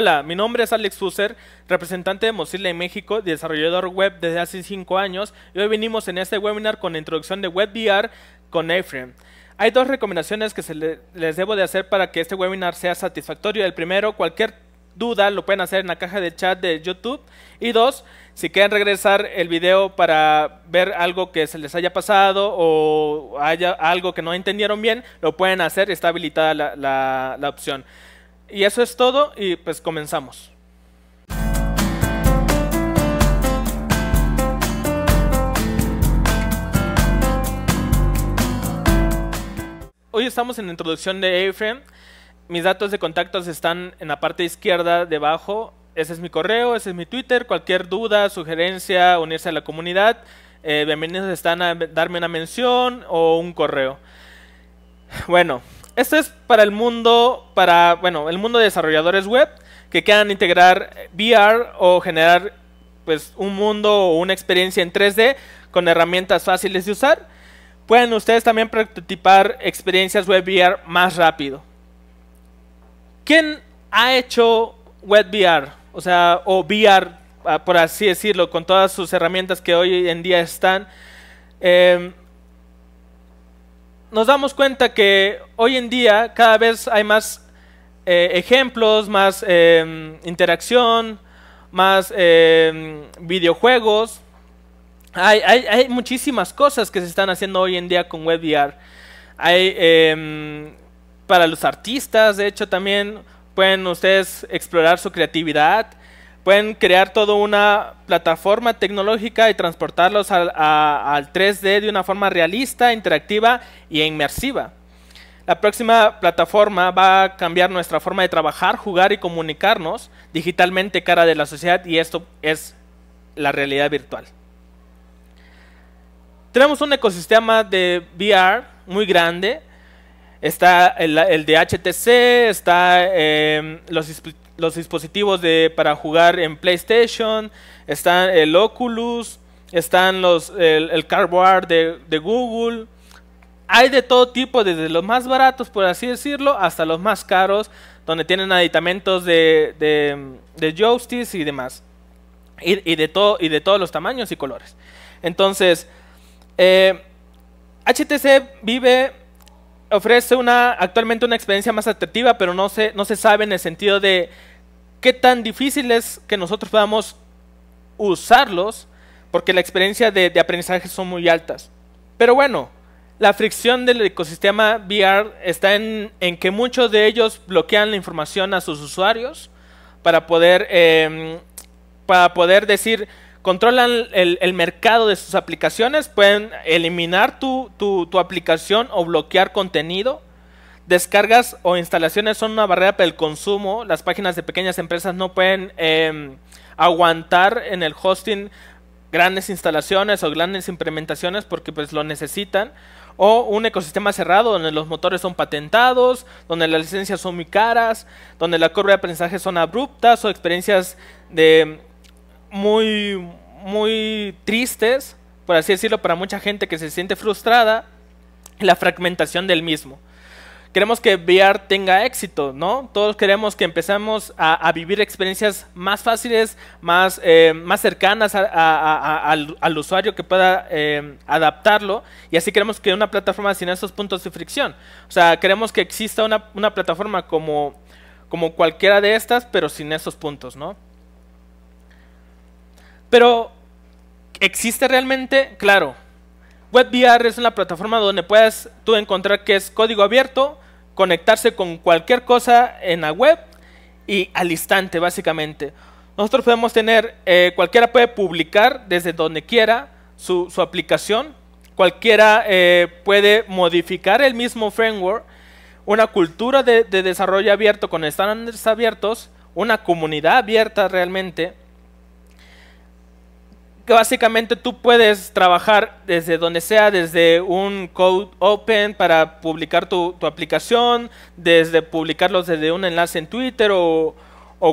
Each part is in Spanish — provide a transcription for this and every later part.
Hola, mi nombre es Alex Fuser, representante de Mozilla en México, desarrollador web desde hace 5 años, y hoy venimos en este webinar con la introducción de WebVR con iframe. Hay dos recomendaciones que les debo de hacer para que este webinar sea satisfactorio. El primero, cualquier duda lo pueden hacer en la caja de chat de YouTube. Y dos, si quieren regresar el video para ver algo que se les haya pasado o haya algo que no entendieron bien, lo pueden hacer, está habilitada la opción. Y eso es todo y pues comenzamos. Hoy estamos en la introducción de Aframe. Mis datos de contactos están en la parte izquierda debajo. Ese es mi correo, ese es mi Twitter. Cualquier duda, sugerencia, unirse a la comunidad, eh, bienvenidos están a darme una mención o un correo. Bueno, esto es para el mundo, para, bueno, el mundo de desarrolladores web que quieran integrar VR o generar pues un mundo o una experiencia en 3D con herramientas fáciles de usar. Pueden ustedes también prototipar experiencias web VR más rápido. ¿Quién ha hecho web VR? O sea, o VR, ah, por así decirlo, con todas sus herramientas que hoy en día están. Em, nos damos cuenta que hoy en día cada vez hay más eh, ejemplos, más em, interacción, más em, videojuegos. Hay, hay, muchísimas cosas que se están haciendo hoy en día con WebVR. Hay em, para los artistas, de hecho, también pueden ustedes explorar su creatividad. Pueden crear toda una plataforma tecnológica y transportarlos al, 3D de una forma realista, interactiva e inmersiva. La próxima plataforma va a cambiar nuestra forma de trabajar, jugar y comunicarnos digitalmente cara de la sociedad y esto es la realidad virtual. Tenemos un ecosistema de VR muy grande. Está el, de HTC, está eh, los los dispositivos de, para jugar en PlayStation, están el Oculus, están los, el, Cardboard de, Google. Hay de todo tipo, desde los más baratos, por así decirlo, hasta los más caros, donde tienen aditamentos de, de, de y demás. Y, de todo, y de todos los tamaños y colores. Entonces, HTC eh, Vive ofrece una, actualmente una experiencia más atractiva, pero no se, no se sabe en el sentido de qué tan difícil es que nosotros podamos usarlos, porque la experiencia de, aprendizaje son muy altas. Pero bueno, la fricción del ecosistema VR está en, que muchos de ellos bloquean la información a sus usuarios para poder, em, para poder decir, controlan el, mercado de sus aplicaciones, pueden eliminar tu, tu aplicación o bloquear contenido descargas o instalaciones son una barrera para el consumo. Las páginas de pequeñas empresas no pueden em, aguantar en el hosting grandes instalaciones o grandes implementaciones porque pues lo necesitan. O un ecosistema cerrado donde los motores son patentados, donde las licencias son muy caras, donde la curva de aprendizaje son abruptas o experiencias de muy, muy tristes, por así decirlo, para mucha gente que se siente frustrada, la fragmentación del mismo queremos que VR tenga éxito, ¿no? Todos queremos que empecemos a, vivir experiencias más fáciles, más, eh, más cercanas al, usuario que pueda eh, adaptarlo. Y así queremos que una plataforma sin esos puntos de fricción. O sea, queremos que exista una, plataforma como, como cualquiera de estas, pero sin esos puntos, ¿no? Pero, ¿existe realmente? Claro WebVR es una plataforma donde puedes tú encontrar que es código abierto, conectarse con cualquier cosa en la web y al instante, básicamente. Nosotros podemos tener, eh, cualquiera puede publicar desde donde quiera su, aplicación, cualquiera eh, puede modificar el mismo framework, una cultura de, de desarrollo abierto con estándares abiertos, una comunidad abierta realmente que básicamente tú puedes trabajar desde donde sea, desde un code open para publicar tu, aplicación, desde publicarlos desde un enlace en Twitter o,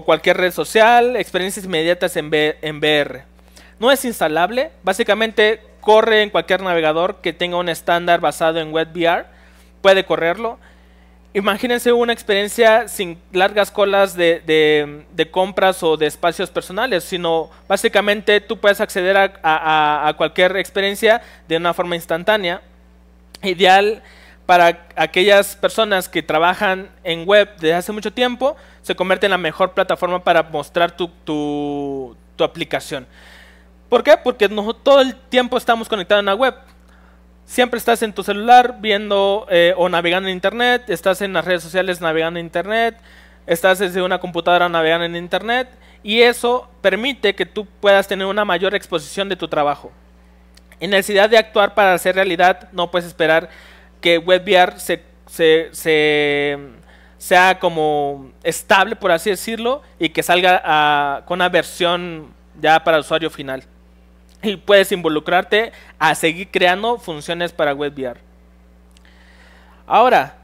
cualquier red social, experiencias inmediatas en VR. No es instalable, básicamente corre en cualquier navegador que tenga un estándar basado en WebVR, puede correrlo. Imagínense una experiencia sin largas colas de, compras o de espacios personales, sino básicamente tú puedes acceder a, cualquier experiencia de una forma instantánea. Ideal para aquellas personas que trabajan en web desde hace mucho tiempo, se convierte en la mejor plataforma para mostrar tu, aplicación. ¿Por qué? Porque no, todo el tiempo estamos conectados en la web. Siempre estás en tu celular viendo eh, o navegando en Internet, estás en las redes sociales navegando en Internet, estás desde una computadora navegando en Internet y eso permite que tú puedas tener una mayor exposición de tu trabajo. En necesidad de actuar para hacer realidad, no puedes esperar que WebVR se, sea como estable, por así decirlo, y que salga ah, con una versión ya para el usuario final y puedes involucrarte a seguir creando funciones para WebVR. Ahora,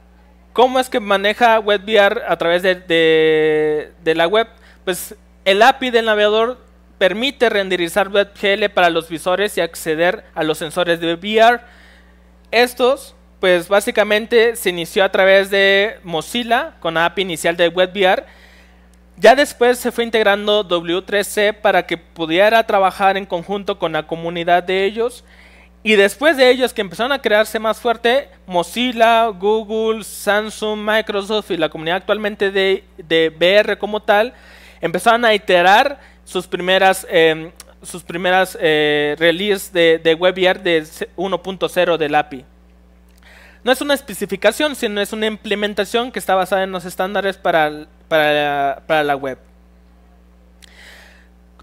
¿cómo es que maneja WebVR a través de, la web? Pues el API del navegador permite renderizar WebGL para los visores y acceder a los sensores de VR. Estos, pues básicamente se inició a través de Mozilla con la API inicial de WebVR ya después se fue integrando W3C para que pudiera trabajar en conjunto con la comunidad de ellos. Y después de ellos que empezaron a crearse más fuerte, Mozilla, Google, Samsung, Microsoft y la comunidad actualmente de, de BR como tal, empezaron a iterar sus primeras, em, sus primeras eh, releases de, de WebVR de 1.0 del API. No es una especificación, sino es una implementación que está basada en los estándares para, la web.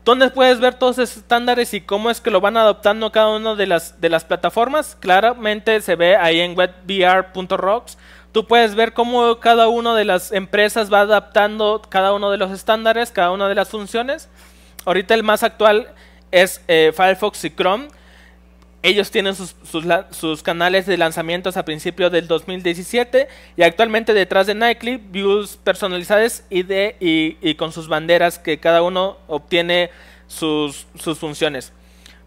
¿Dónde puedes ver todos esos estándares y cómo es que lo van adoptando cada una de las, de las plataformas? Claramente se ve ahí en webvr.rocks. Tú puedes ver cómo cada una de las empresas va adaptando cada uno de los estándares, cada una de las funciones. Ahorita el más actual es eh, Firefox y Chrome ellos tienen sus, canales de lanzamientos a principios del 2017 y actualmente detrás de Nightly, views personalizadas y, de, y, con sus banderas que cada uno obtiene sus, funciones.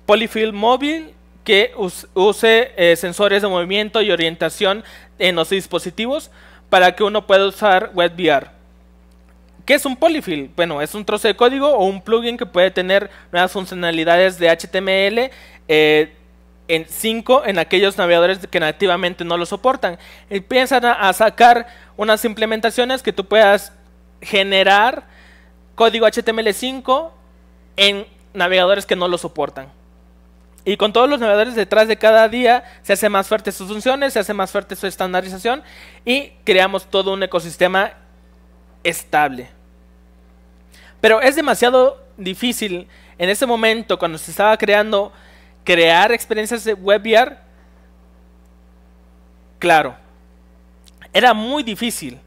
Polyfill móvil que use eh, sensores de movimiento y orientación en los dispositivos para que uno pueda usar WebVR. ¿Qué es un polyfill? Bueno, es un trozo de código o un plugin que puede tener nuevas funcionalidades de HTML. Eh, en 5 en aquellos navegadores que nativamente no lo soportan. piensan a sacar unas implementaciones que tú puedas generar código HTML5 en navegadores que no lo soportan. Y con todos los navegadores detrás de cada día se hace más fuertes sus funciones, se hace más fuerte su estandarización y creamos todo un ecosistema estable. Pero es demasiado difícil en ese momento cuando se estaba creando crear experiencias de web VR? Claro, era muy difícil.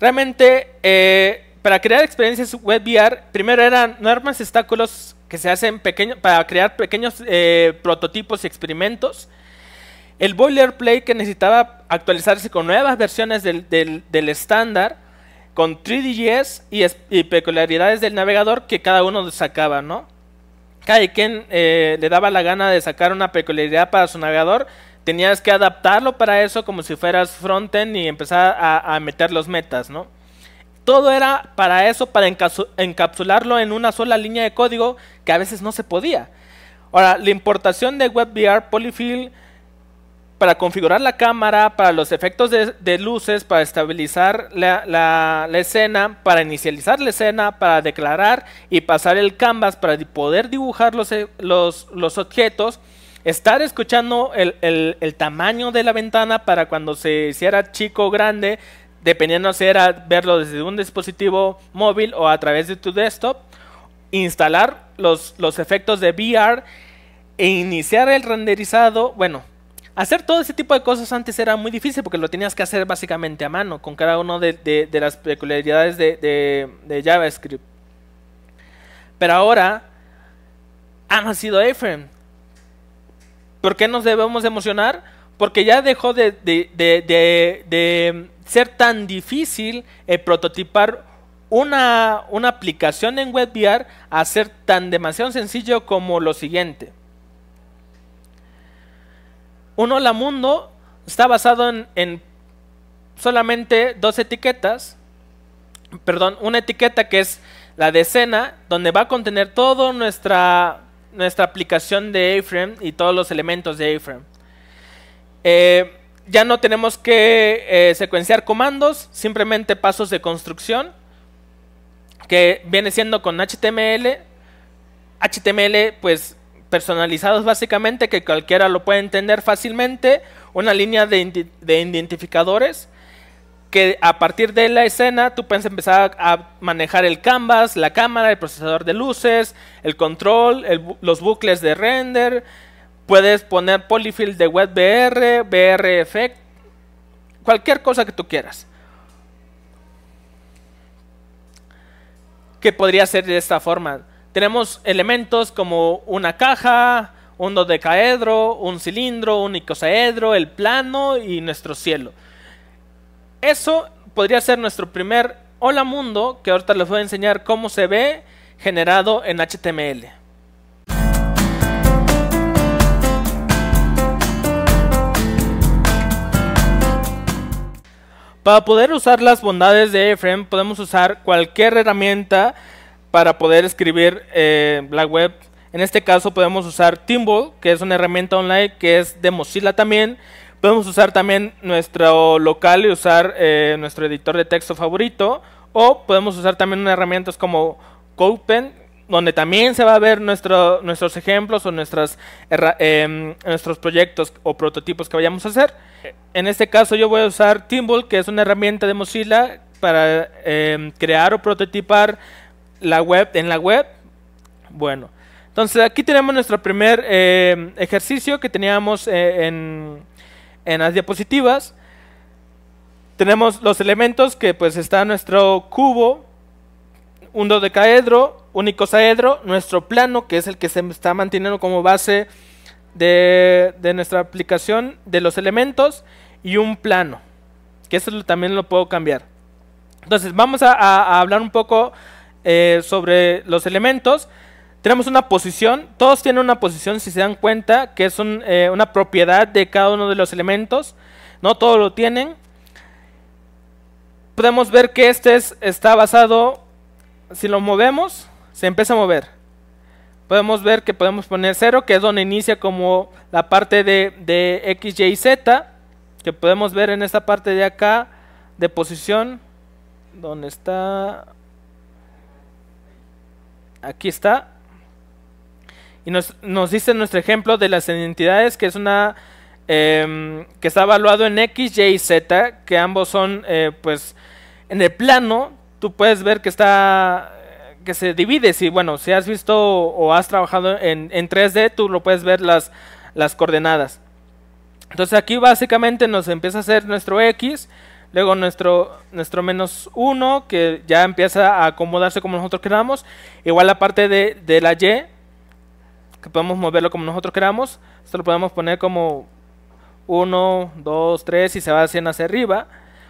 Realmente, eh, para crear experiencias web VR, primero eran normas, obstáculos que se hacen pequeños para crear pequeños eh, prototipos y experimentos. El boilerplate que necesitaba actualizarse con nuevas versiones del, del, estándar, con 3DGS y, peculiaridades del navegador que cada uno sacaba, ¿no? cada quien eh, le daba la gana de sacar una peculiaridad para su navegador, tenías que adaptarlo para eso como si fueras frontend y empezar a, meter los metas, ¿no? Todo era para eso, para encapsularlo en una sola línea de código que a veces no se podía. Ahora, la importación de WebVR, Polyfill, para configurar la cámara, para los efectos de, luces, para estabilizar la, escena, para inicializar la escena, para declarar y pasar el canvas, para poder dibujar eh, los, objetos, estar escuchando el, tamaño de la ventana para cuando se hiciera chico o grande, dependiendo si era verlo desde un dispositivo móvil o a través de tu desktop, instalar los, los efectos de VR e iniciar el renderizado, bueno, Hacer todo ese tipo de cosas antes era muy difícil porque lo tenías que hacer básicamente a mano, con cada una de, las peculiaridades de, JavaScript. Pero ahora ha sido iframe. ¿Por qué nos debemos emocionar? Porque ya dejó de, ser tan difícil prototipar una, una aplicación en WebVR a ser tan demasiado sencillo como lo siguiente. Un hola mundo está basado en, solamente dos etiquetas, perdón, una etiqueta que es la decena, donde va a contener toda nuestra, nuestra aplicación de A-Frame y todos los elementos de A-Frame. Eh, ya no tenemos que eh, secuenciar comandos, simplemente pasos de construcción, que viene siendo con HTML. HTML, pues personalizados básicamente que cualquiera lo puede entender fácilmente, una línea de, identificadores que a partir de la escena tú puedes empezar a manejar el canvas, la cámara, el procesador de luces, el control, los bucles de render, puedes poner polyfill de WebVR, VR Effect, cualquier cosa que tú quieras. Que podría ser de esta forma. Tenemos elementos como una caja, un dodecaedro, un cilindro, un icosaedro, el plano y nuestro cielo. Eso podría ser nuestro primer hola mundo, que ahorita les voy a enseñar cómo se ve generado en HTML. Para poder usar las bondades de Airframe podemos usar cualquier herramienta para poder escribir eh, la web. En este caso podemos usar Timble, que es una herramienta online que es de Mozilla también. Podemos usar también nuestro local y usar eh, nuestro editor de texto favorito. O podemos usar también herramientas como CodePen, donde también se va a ver nuestros ejemplos o nuestras, em, nuestros proyectos o prototipos que vayamos a hacer. En este caso yo voy a usar Timble, que es una herramienta de Mozilla para em, crear o prototipar la web, en la web. Bueno, entonces aquí tenemos nuestro primer eh, ejercicio que teníamos eh, en, en, las diapositivas. Tenemos los elementos que pues está nuestro cubo, un dodecaedro, un icosaedro, nuestro plano que es el que se está manteniendo como base de, nuestra aplicación de los elementos y un plano, que eso también lo puedo cambiar. Entonces vamos a hablar un poco eh, sobre los elementos, tenemos una posición, todos tienen una posición si se dan cuenta, que es eh, una propiedad de cada uno de los elementos, no todos lo tienen. Podemos ver que este es, está basado, si lo movemos, se empieza a mover. Podemos ver que podemos poner 0, que es donde inicia como la parte de, de X, Y, Z, que podemos ver en esta parte de acá, de posición, donde está aquí está. Y nos, dice nuestro ejemplo de las entidades, que es una em, que está evaluado en X, Y y Z, que ambos son, eh, pues, en el plano, tú puedes ver que está, que se divide, si, bueno, si has visto o has trabajado en, 3D, tú lo puedes ver las, las coordenadas. Entonces aquí básicamente nos empieza a hacer nuestro X, Luego nuestro, nuestro menos 1, que ya empieza a acomodarse como nosotros queramos. Igual la parte de, la Y, que podemos moverlo como nosotros queramos. Esto lo podemos poner como 1, 2, 3 y se va haciendo hacia arriba.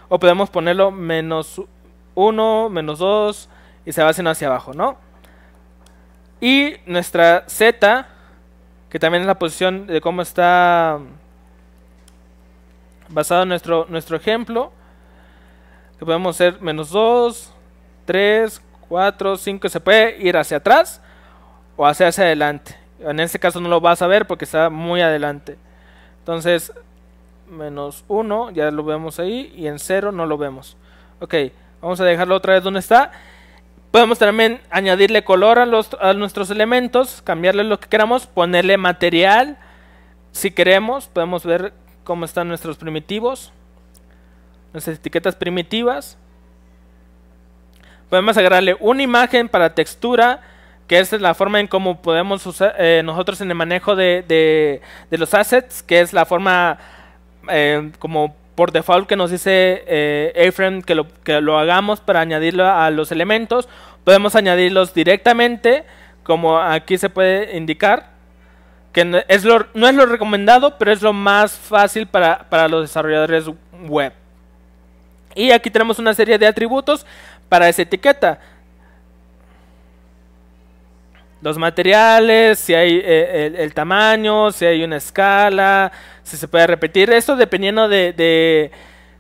O podemos ponerlo menos 1, menos 2 y se va haciendo hacia abajo, ¿no? Y nuestra Z, que también es la posición de cómo está basado nuestro, nuestro ejemplo que podemos hacer menos 2, 3, 4, 5, se puede ir hacia atrás o hacia hacia adelante. En este caso no lo vas a ver porque está muy adelante. Entonces, menos 1, ya lo vemos ahí, y en 0 no lo vemos. Ok, vamos a dejarlo otra vez donde está. Podemos también añadirle color a, los, a nuestros elementos, cambiarle lo que queramos, ponerle material. Si queremos, podemos ver cómo están nuestros primitivos las etiquetas primitivas. Podemos agregarle una imagen para textura, que esa es la forma en cómo podemos usar eh, nosotros en el manejo de, de, los assets, que es la forma eh, como por default que nos dice eh, que lo, hagamos para añadirlo a los elementos. Podemos añadirlos directamente, como aquí se puede indicar que es no es lo recomendado, pero es lo más fácil para, para los desarrolladores web. Y aquí tenemos una serie de atributos para esa etiqueta. Los materiales, si hay eh, el, tamaño, si hay una escala, si se puede repetir. Esto dependiendo de,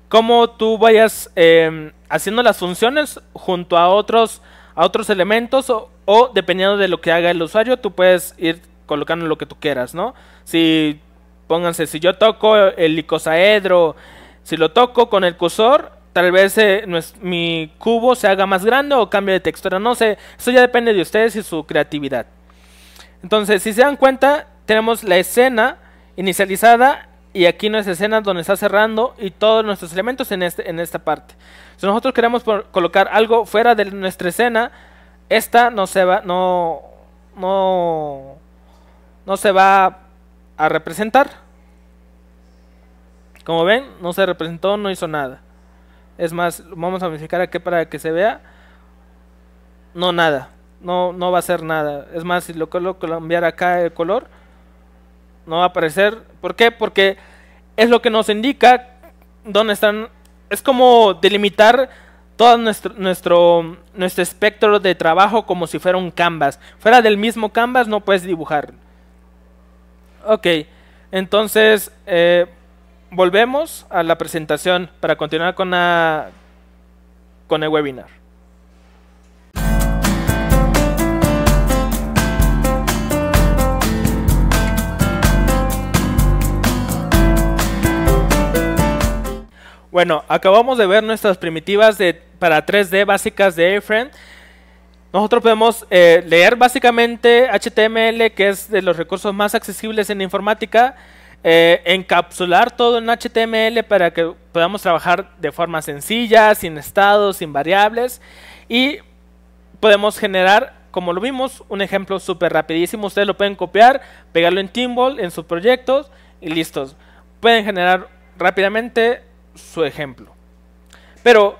cómo tú vayas em, haciendo las funciones junto a otros, a otros elementos o, dependiendo de lo que haga el usuario, tú puedes ir colocando lo que tú quieras, ¿no? Si, pónganse, si yo toco el icosaedro, si lo toco con el cursor, Tal vez eh, mi cubo se haga más grande o cambie de textura, no sé. Eso ya depende de ustedes y su creatividad. Entonces, si se dan cuenta, tenemos la escena inicializada y aquí nuestra escena donde está cerrando y todos nuestros elementos en, este, en esta parte. Si nosotros queremos colocar algo fuera de nuestra escena, esta no se va, no, no, no se va a representar. Como ven, no se representó, no hizo nada. Es más, vamos a modificar aquí para que se vea. No, nada. No, no va a ser nada. Es más, si lo coloco cambiar acá el color, no va a aparecer. ¿Por qué? Porque es lo que nos indica dónde están. Es como delimitar todo nuestro, nuestro, espectro de trabajo como si fuera un canvas. Fuera del mismo canvas no puedes dibujar. Ok, entonces eh, volvemos a la presentación para continuar con, el webinar. Bueno, acabamos de ver nuestras primitivas para 3D básicas de Airframe. Nosotros podemos eh, leer básicamente HTML, que es de los recursos más accesibles en informática, eh, encapsular todo en HTML para que podamos trabajar de forma sencilla, sin estados, sin variables y podemos generar, como lo vimos, un ejemplo súper rapidísimo. Ustedes lo pueden copiar, pegarlo en Timball, en sus proyectos y listos. Pueden generar rápidamente su ejemplo. Pero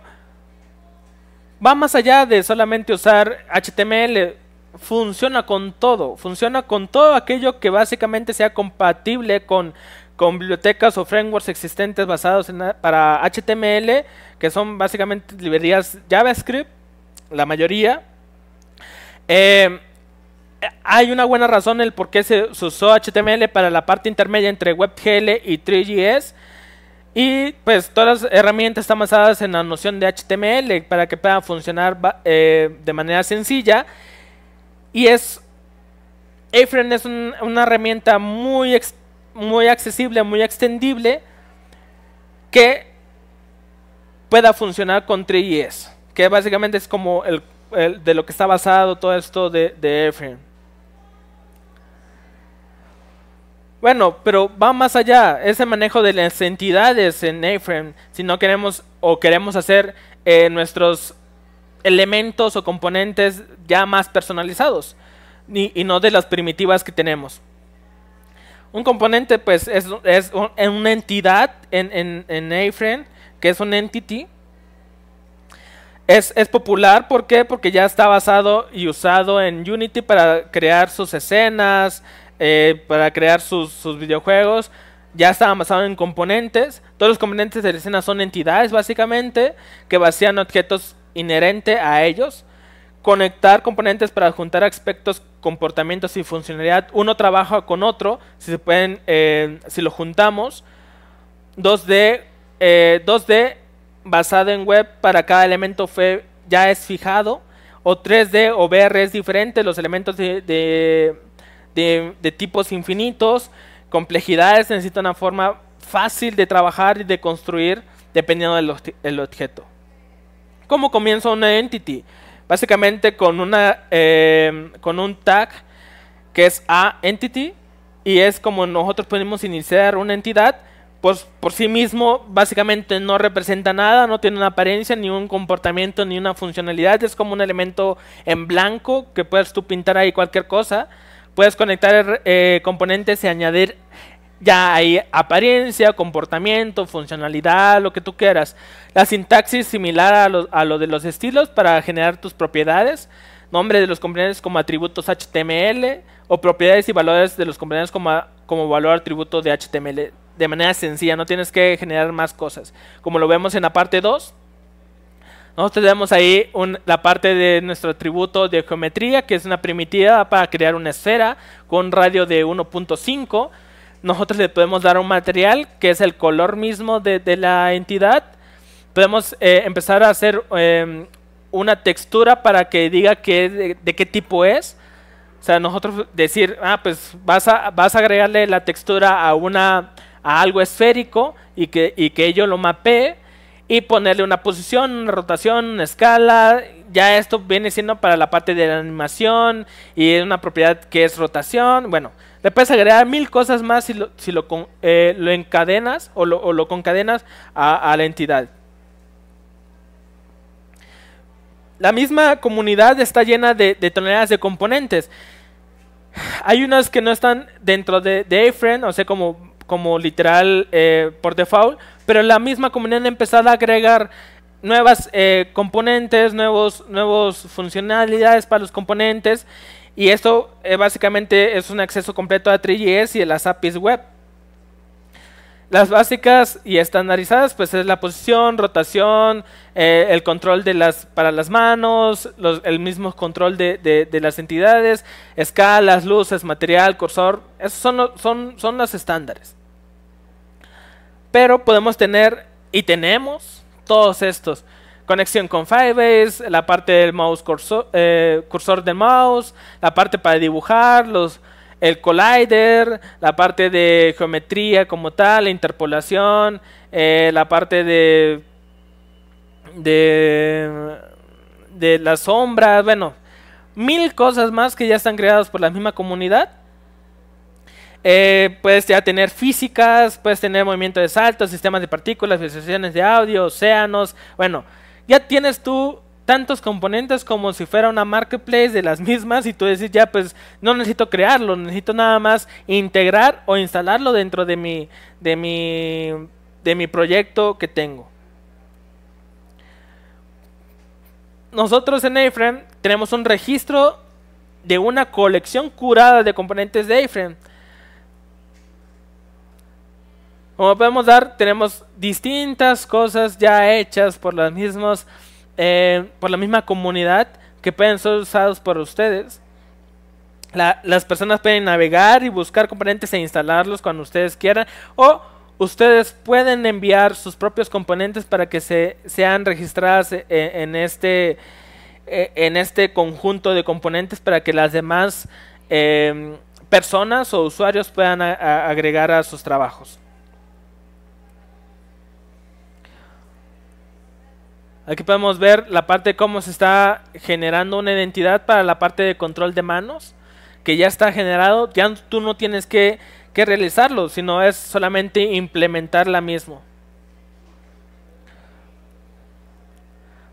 va más allá de solamente usar HTML funciona con todo, funciona con todo aquello que básicamente sea compatible con, con bibliotecas o frameworks existentes basados para HTML, que son básicamente librerías JavaScript, la mayoría. Eh, hay una buena razón el por qué se, usó HTML para la parte intermedia entre WebGL y 3GS. Y pues todas las herramientas están basadas en la noción de HTML para que puedan funcionar eh, de manera sencilla y es. Airframe es una herramienta muy, muy accesible, muy extendible. Que pueda funcionar con 3 Que básicamente es como el, de lo que está basado todo esto de, de Bueno, pero va más allá, ese manejo de las entidades en a Si no queremos o queremos hacer eh, nuestros elementos o componentes ya más personalizados y, no de las primitivas que tenemos. Un componente pues es, es una entidad en, en, A-Frame, que es un entity. Es, popular, ¿por Porque ya está basado y usado en Unity para crear sus escenas, eh, para crear sus, sus videojuegos. Ya está basado en componentes. Todos los componentes de la escena son entidades básicamente que vacían objetos inherente a ellos, conectar componentes para juntar aspectos, comportamientos y funcionalidad. Uno trabaja con otro, si se pueden, eh, si lo juntamos. 2D, 2D eh, basado en web para cada elemento ya es fijado. O 3D o VR es diferente, los elementos de, tipos infinitos, complejidades necesita una forma fácil de trabajar y de construir dependiendo del objeto. ¿Cómo comienza una entity? Básicamente con, una, em, con un tag que es a entity y es como nosotros podemos iniciar una entidad, pues por sí mismo básicamente no representa nada, no tiene una apariencia, ni un comportamiento, ni una funcionalidad, es como un elemento en blanco que puedes tú pintar ahí cualquier cosa. Puedes conectar eh, componentes y añadir ya hay apariencia, comportamiento, funcionalidad, lo que tú quieras. La sintaxis similar a lo, a de los estilos para generar tus propiedades, nombre de los componentes como atributos HTML o propiedades y valores de los componentes como, como valor atributo de HTML. De manera sencilla, no tienes que generar más cosas. Como lo vemos en la parte 2, nosotros tenemos ahí la parte de nuestro atributo de geometría, que es una primitiva para crear una esfera con radio de 1.5 nosotros le podemos dar un material que es el color mismo de, de la entidad. Podemos eh, empezar a hacer em, una textura para que diga que, de, de, qué tipo es. O sea, nosotros decir, ah, pues vas a, vas a agregarle la textura a, una, a algo esférico y que, y que ello lo mapee y ponerle una posición, una rotación, una escala ya esto viene siendo para la parte de la animación y es una propiedad que es rotación. Bueno, le puedes agregar mil cosas más si lo, si lo, eh, lo encadenas o lo, o concadenas a, la entidad. La misma comunidad está llena de, toneladas de componentes. Hay unas que no están dentro de, de a o sea, como, como literal eh, por default, pero la misma comunidad ha empezado a agregar nuevas eh, componentes, nuevos, nuevos funcionalidades para los componentes. Y esto eh, básicamente es un acceso completo a 3GS y a las APIs web. Las básicas y estandarizadas, pues es la posición, rotación, eh, el control de las, para las manos, el mismo control de, las entidades, escalas, luces, material, cursor. Esos son, son, son los estándares. Pero podemos tener, y tenemos, todos estos. Conexión con Firebase, la parte del mouse cursor, eh, cursor del mouse, la parte para dibujar, los, el collider, la parte de geometría como tal, la interpolación, eh, la parte de, de, de las sombras, bueno, mil cosas más que ya están creadas por la misma comunidad eh, puedes ya tener físicas, puedes tener movimiento de saltos, sistemas de partículas, visualizaciones de audio, océanos. Bueno, ya tienes tú tantos componentes como si fuera una marketplace de las mismas y tú decís ya pues no necesito crearlo, necesito nada más integrar o instalarlo dentro de mi de mi de mi proyecto que tengo. Nosotros en iframe tenemos un registro de una colección curada de componentes de iframe. Como podemos dar, tenemos distintas cosas ya hechas por las eh, por la misma comunidad que pueden ser usadas por ustedes. las personas pueden navegar y buscar componentes e instalarlos cuando ustedes quieran. O ustedes pueden enviar sus propios componentes para que se, sean registradas e, e, en, este, e, en este conjunto de componentes para que las demás em, personas o usuarios puedan agregar a sus trabajos. Aquí podemos ver la parte de cómo se está generando una identidad para la parte de control de manos, que ya está generado, ya tú no tienes que, que realizarlo, sino es solamente implementar la misma.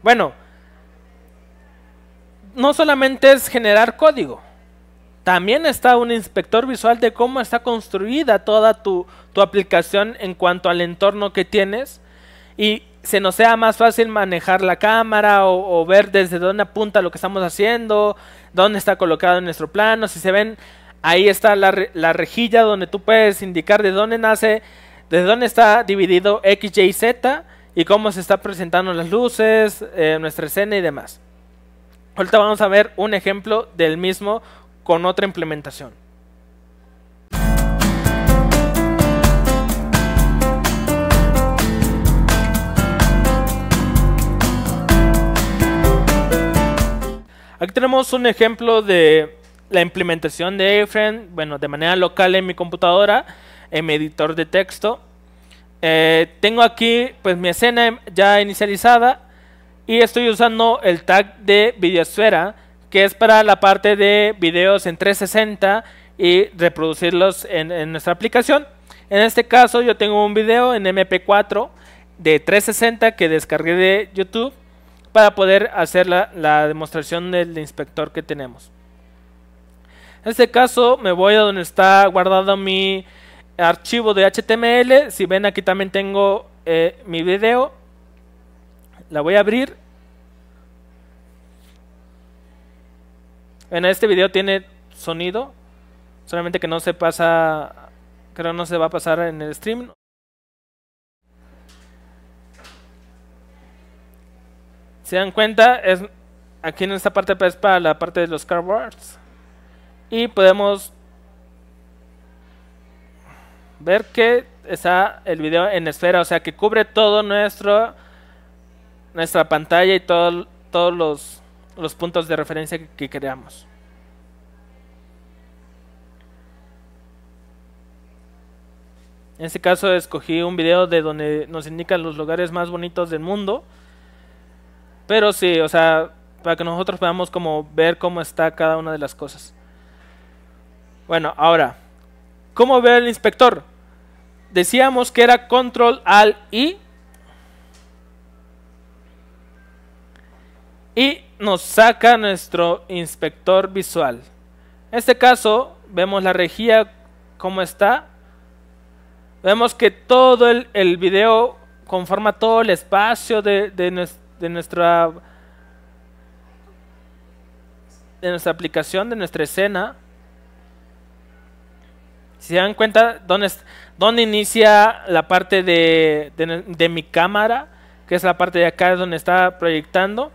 Bueno, no solamente es generar código, también está un inspector visual de cómo está construida toda tu, tu aplicación en cuanto al entorno que tienes y se nos sea más fácil manejar la cámara o, ver desde dónde apunta lo que estamos haciendo, dónde está colocado nuestro plano. Si se ven, ahí está la, rejilla donde tú puedes indicar de dónde nace, de dónde está dividido X, Y, Z y cómo se está presentando las luces, eh, nuestra escena y demás. Ahorita vamos a ver un ejemplo del mismo con otra implementación. Aquí tenemos un ejemplo de la implementación de iframe, bueno, de manera local en mi computadora, en mi editor de texto. Eh, tengo aquí pues mi escena ya inicializada y estoy usando el tag de videosfera que es para la parte de videos en 360 y reproducirlos en, en nuestra aplicación. En este caso yo tengo un video en MP4 de 360 que descargué de YouTube para poder hacer la, demostración del inspector que tenemos. En este caso me voy a donde está guardado mi archivo de HTML. Si ven aquí también tengo eh, mi video. La voy a abrir. En este video tiene sonido. Solamente que no se pasa, creo no se va a pasar en el stream. se dan cuenta, es aquí en esta parte pues, es para la parte de los cardboards. Y podemos ver que está el video en esfera, o sea que cubre todo nuestro nuestra pantalla y todos los, puntos de referencia que, creamos. En este caso escogí un video de donde nos indican los lugares más bonitos del mundo. Pero sí, o sea, para que nosotros podamos como ver cómo está cada una de las cosas. Bueno, ahora, ¿cómo ve el inspector? Decíamos que era control al I. Y nos saca nuestro inspector visual. En este caso, vemos la regía cómo está. Vemos que todo el, video conforma todo el espacio de, nuestro de nuestra de nuestra aplicación, de nuestra escena. Si se dan cuenta, ¿dónde, dónde inicia la parte de, mi cámara? Que es la parte de acá donde está proyectando. O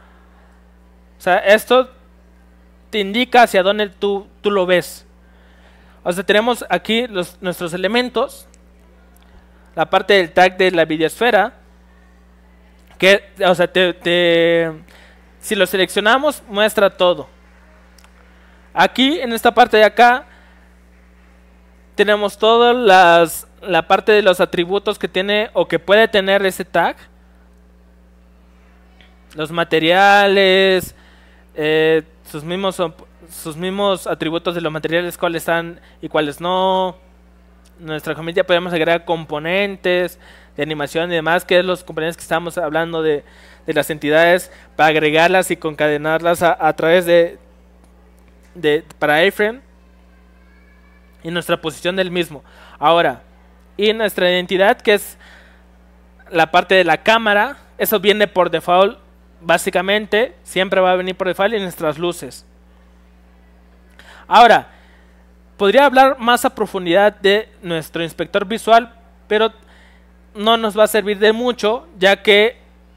sea, esto te indica hacia dónde tú, tú lo ves. O sea, tenemos aquí los, nuestros elementos. La parte del tag de la videosfera que, o sea, te, si lo seleccionamos, muestra todo. Aquí, en esta parte de acá, tenemos toda la parte de los atributos que tiene o que puede tener ese tag. Los materiales, eh, sus, mismos, sus mismos atributos de los materiales, cuáles están y cuáles no. Nuestra familia podemos agregar componentes, de animación y demás, que es los compañeros que estamos hablando de, las entidades, para agregarlas y concadenarlas a, través de, de para iframe y nuestra posición del mismo. Ahora, y nuestra identidad, que es la parte de la cámara, eso viene por default, básicamente, siempre va a venir por default y nuestras luces. Ahora, podría hablar más a profundidad de nuestro inspector visual, pero no nos va a servir de mucho, ya que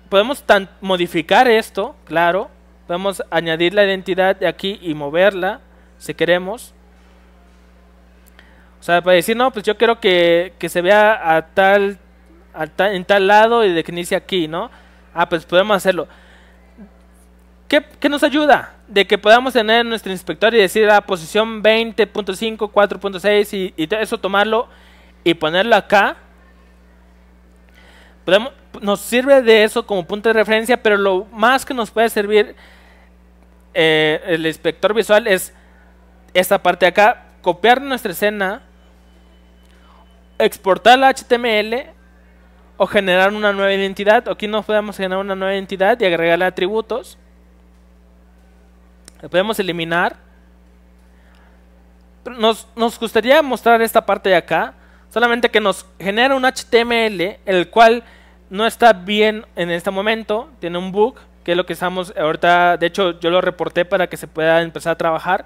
podemos modificar esto, claro. Podemos añadir la identidad de aquí y moverla, si queremos. O sea, para decir, no, pues yo quiero que, se vea a tal, en tal lado y de que inicie aquí, ¿no? Ah, pues podemos hacerlo. ¿Qué, nos ayuda? De que podamos tener nuestro inspector y decir la ah, posición 20.5, 4.6 y, y eso tomarlo y ponerlo acá nos sirve de eso como punto de referencia, pero lo más que nos puede servir eh, el inspector visual es esta parte de acá, copiar nuestra escena, exportar la HTML o generar una nueva identidad. Aquí nos podemos generar una nueva identidad y agregarle atributos. Lo podemos eliminar. Nos, nos gustaría mostrar esta parte de acá, solamente que nos genera un HTML, el cual no está bien en este momento, tiene un bug, que es lo que estamos ahorita, de hecho yo lo reporté para que se pueda empezar a trabajar.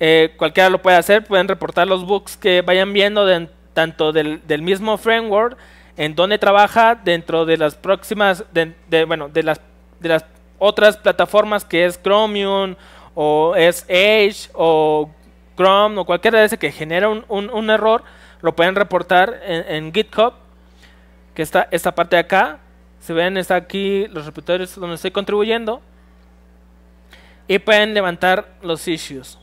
Eh, cualquiera lo puede hacer, pueden reportar los bugs que vayan viendo tanto del, mismo framework, en donde trabaja dentro de las próximas, de, bueno, de las, las otras plataformas que es Chromium o es Edge o Chrome o cualquiera de ese que genera un, error, lo pueden reportar en GitHub que está esta parte de acá. Se ven, está aquí los repositorios donde estoy contribuyendo. Y pueden levantar los issues.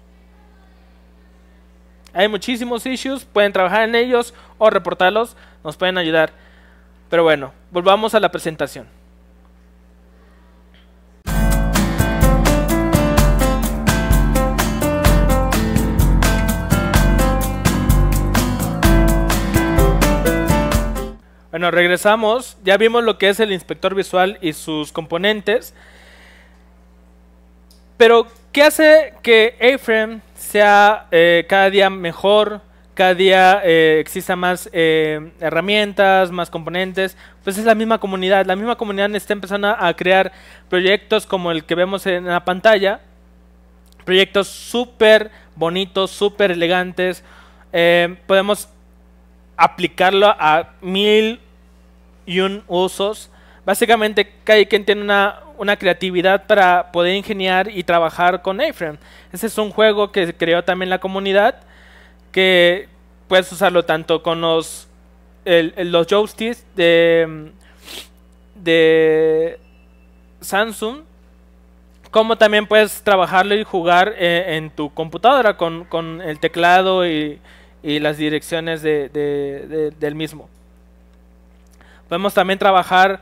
Hay muchísimos issues, pueden trabajar en ellos o reportarlos, nos pueden ayudar. Pero bueno, volvamos a la presentación. Bueno, regresamos. Ya vimos lo que es el inspector visual y sus componentes. Pero, ¿qué hace que A-Frame sea eh, cada día mejor? Cada día eh, exista más eh, herramientas, más componentes. Pues es la misma comunidad. La misma comunidad está empezando a crear proyectos como el que vemos en la pantalla. Proyectos súper bonitos, súper elegantes. podemos aplicarlo a mil y un usos. Básicamente, cada quien tiene una, creatividad para poder ingeniar y trabajar con a Ese es un juego que creó también la comunidad, que puedes usarlo tanto con los, los joysticks de, de Samsung, como también puedes trabajarlo y jugar eh, en tu computadora con, con el teclado y, y las direcciones de, del mismo. Podemos también trabajar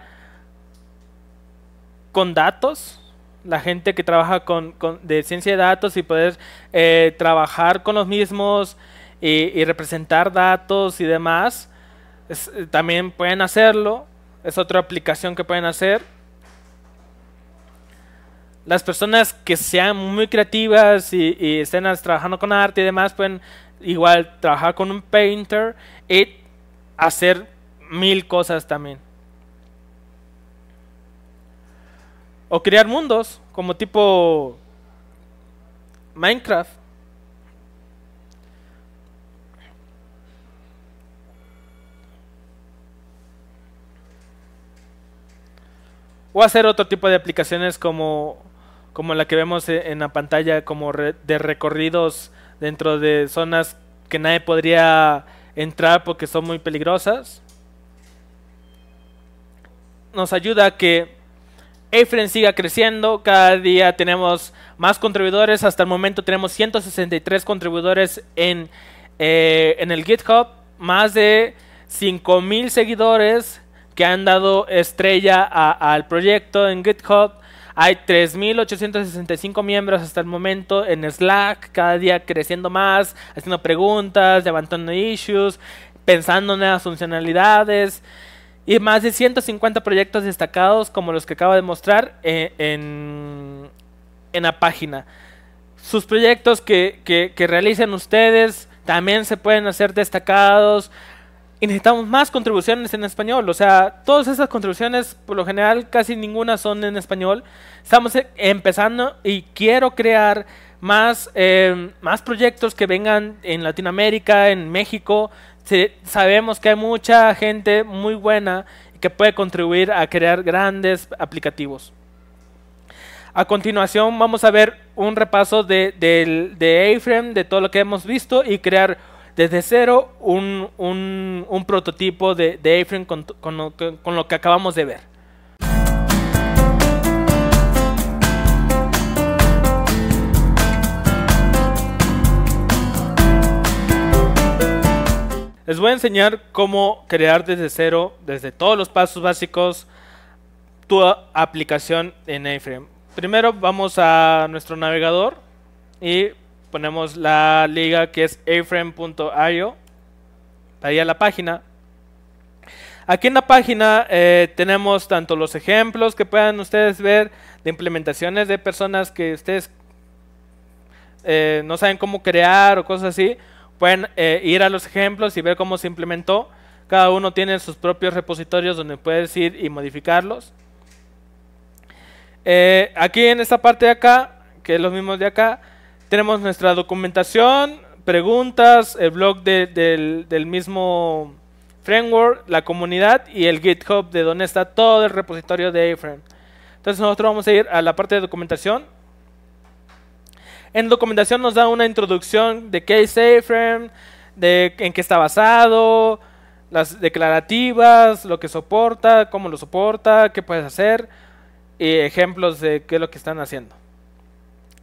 con datos, la gente que trabaja con, de ciencia de datos y poder eh, trabajar con los mismos y, representar datos y demás. Eh, también pueden hacerlo, es otra aplicación que pueden hacer. Las personas que sean muy creativas y, y estén trabajando con arte y demás pueden igual trabajar con un painter y hacer mil cosas también. O crear mundos como tipo Minecraft. O hacer otro tipo de aplicaciones como, la que vemos e, en la pantalla, como de recorridos dentro de zonas que nadie podría entrar porque son muy peligrosas nos ayuda a que Efren siga creciendo. Cada día tenemos más contribuidores. Hasta el momento tenemos 163 contribuidores en, eh, en el GitHub. Más de 5.000 seguidores que han dado estrella al proyecto en GitHub. Hay 3.865 miembros hasta el momento en Slack, cada día creciendo más, haciendo preguntas, levantando issues, pensando en nuevas funcionalidades y más de 150 proyectos destacados como los que acabo de mostrar eh, en, en, la página. Sus proyectos que, que, realicen ustedes también se pueden hacer destacados. Y necesitamos más contribuciones en español. O sea, todas esas contribuciones, por lo general, casi ninguna son en español. Estamos empezando y quiero crear más, eh, más proyectos que vengan en Latinoamérica, en México, sabemos que hay mucha gente muy buena que puede contribuir a crear grandes aplicativos. A continuación vamos a ver un repaso de, de, de de todo lo que hemos visto y crear desde cero un, un, un prototipo de, de a con, con lo que acabamos de ver. Les voy a enseñar cómo crear desde cero, desde todos los pasos básicos, tu aplicación en iframe Primero vamos a nuestro navegador y ponemos la liga que es aframe.io ahí a la página. Aquí en la página eh, tenemos tanto los ejemplos que puedan ustedes ver de implementaciones de personas que ustedes eh, no saben cómo crear o cosas así, Pueden eh, ir a los ejemplos y ver cómo se implementó. Cada uno tiene sus propios repositorios donde puedes ir y modificarlos. Eh, aquí en esta parte de acá, que es lo mismo de acá, tenemos nuestra documentación, preguntas, el blog del, mismo framework, la comunidad y el GitHub de donde está todo el repositorio de a Entonces nosotros vamos a ir a la parte de documentación. En documentación nos da una introducción de qué es A-Frame, de en qué está basado, las declarativas, lo que soporta, cómo lo soporta, qué puedes hacer y ejemplos de qué es lo que están haciendo.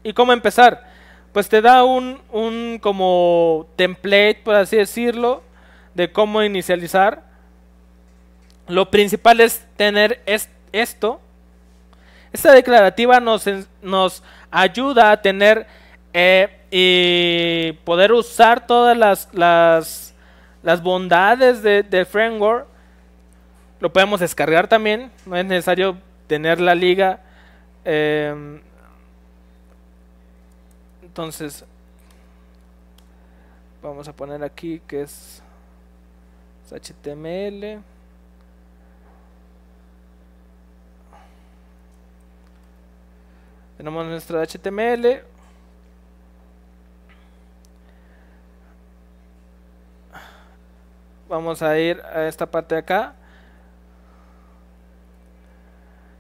¿Y cómo empezar? Pues te da un, como template, por así decirlo, de cómo inicializar. Lo principal es tener esto. Esta declarativa nos, nos ayuda a tener eh, y poder usar todas las, las, bondades de, del framework. Lo podemos descargar también. No es necesario tener la liga. Eh, entonces, vamos a poner aquí que es HTML. Tenemos nuestra HTML. vamos a ir a esta parte de acá.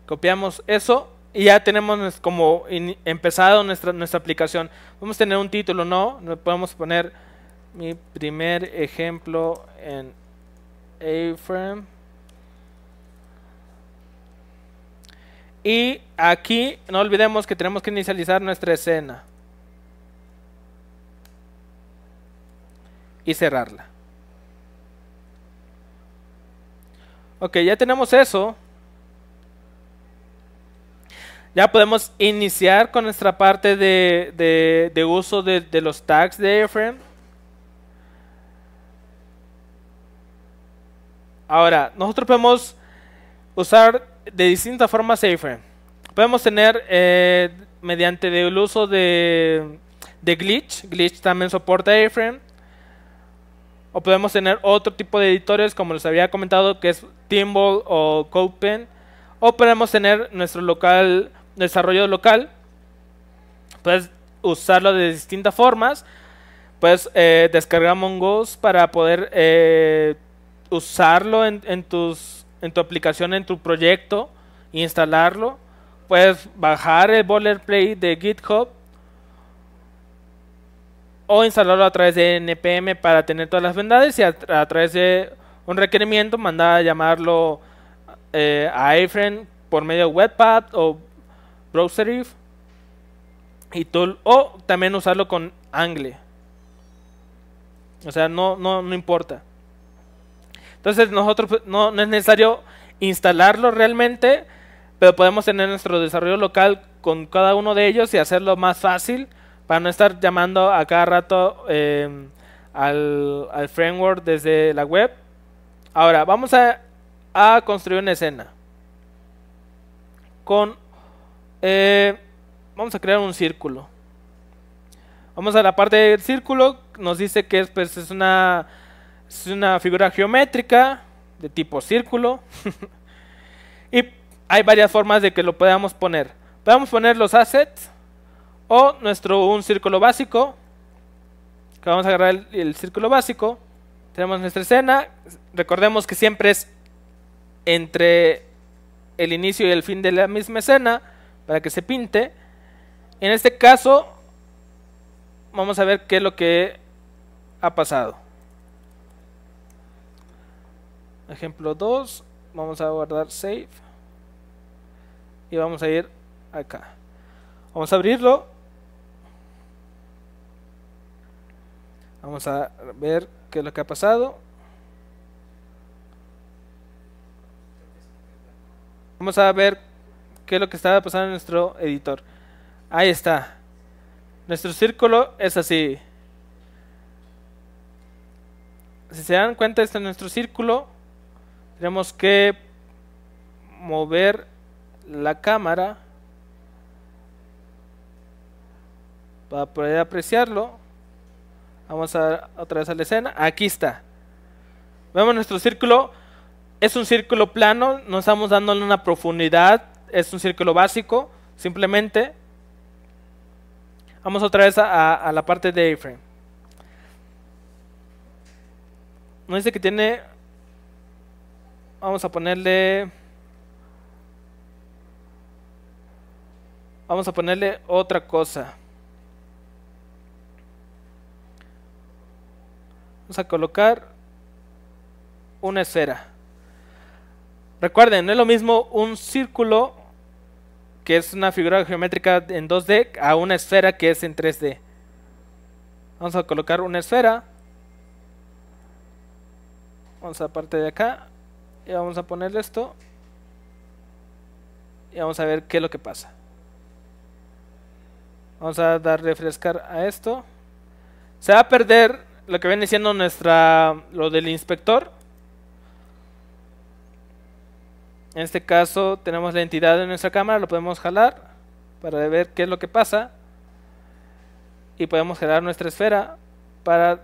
Copiamos eso y ya tenemos como empezado nuestra, nuestra aplicación. Vamos a tener un título, ¿no? podemos poner mi primer ejemplo en A-Frame. Y aquí no olvidemos que tenemos que inicializar nuestra escena. Y cerrarla. Ok, ya tenemos eso. Ya podemos iniciar con nuestra parte de, uso de, los tags de Airframe. Ahora, nosotros podemos usar de distintas formas Airframe. Podemos tener eh, mediante el uso de, de glitch. Glitch también soporta Airframe. O podemos tener otro tipo de editores, como les había comentado, que es Timbal o Copen. O podemos tener nuestro local, desarrollo local. Puedes usarlo de distintas formas. Puedes eh, descargar Mongoose para poder eh, usarlo en, tus, en tu aplicación, en tu proyecto, instalarlo. Puedes bajar el boilerplate de GitHub o instalarlo a través de npm para tener todas las vendades. y a, través de un requerimiento mandar a llamarlo eh, a iframe por medio de webpad o browserif y tool o también usarlo con angle o sea no no importa entonces nosotros pues, no, no es necesario instalarlo realmente pero podemos tener nuestro desarrollo local con cada uno de ellos y hacerlo más fácil para no estar llamando a cada rato em, al, framework desde la web. Ahora, vamos a, construir una escena. Con, eh, vamos a crear un círculo. Vamos a la parte del círculo, nos dice que es, pues, una, es una figura geométrica de tipo círculo. y hay varias formas de que lo podamos poner. Podemos poner los assets, o nuestro un círculo básico. vamos a agarrar el, el círculo básico. Tenemos nuestra escena. Recordemos que siempre es entre el inicio y el fin de la misma escena para que se pinte. En este caso, vamos a ver qué es lo que ha pasado. Ejemplo 2, vamos a guardar save y vamos a ir acá. Vamos a abrirlo Vamos a ver qué es lo que ha pasado. Vamos a ver qué es lo que estaba pasando en nuestro editor. Ahí está. Nuestro círculo es así. Si se dan cuenta, este es nuestro círculo. Tenemos que mover la cámara para poder apreciarlo. Vamos a otra vez a la escena. Aquí está. Vemos nuestro círculo. Es un círculo plano, no estamos dándole una profundidad. Es un círculo básico, simplemente. Vamos otra vez a, la parte de A-frame. Nos dice que tiene... Vamos a ponerle... Vamos a ponerle otra cosa. Vamos a colocar una esfera. Recuerden, no es lo mismo un círculo que es una figura geométrica en 2D a una esfera que es en 3D. Vamos a colocar una esfera. Vamos a parte de acá y vamos a ponerle esto y vamos a ver qué es lo que pasa. Vamos a dar refrescar a esto. Se va a perder lo que viene siendo nuestra, lo del inspector. En este caso tenemos la entidad de nuestra cámara, lo podemos jalar para ver qué es lo que pasa. Y podemos jalar nuestra esfera para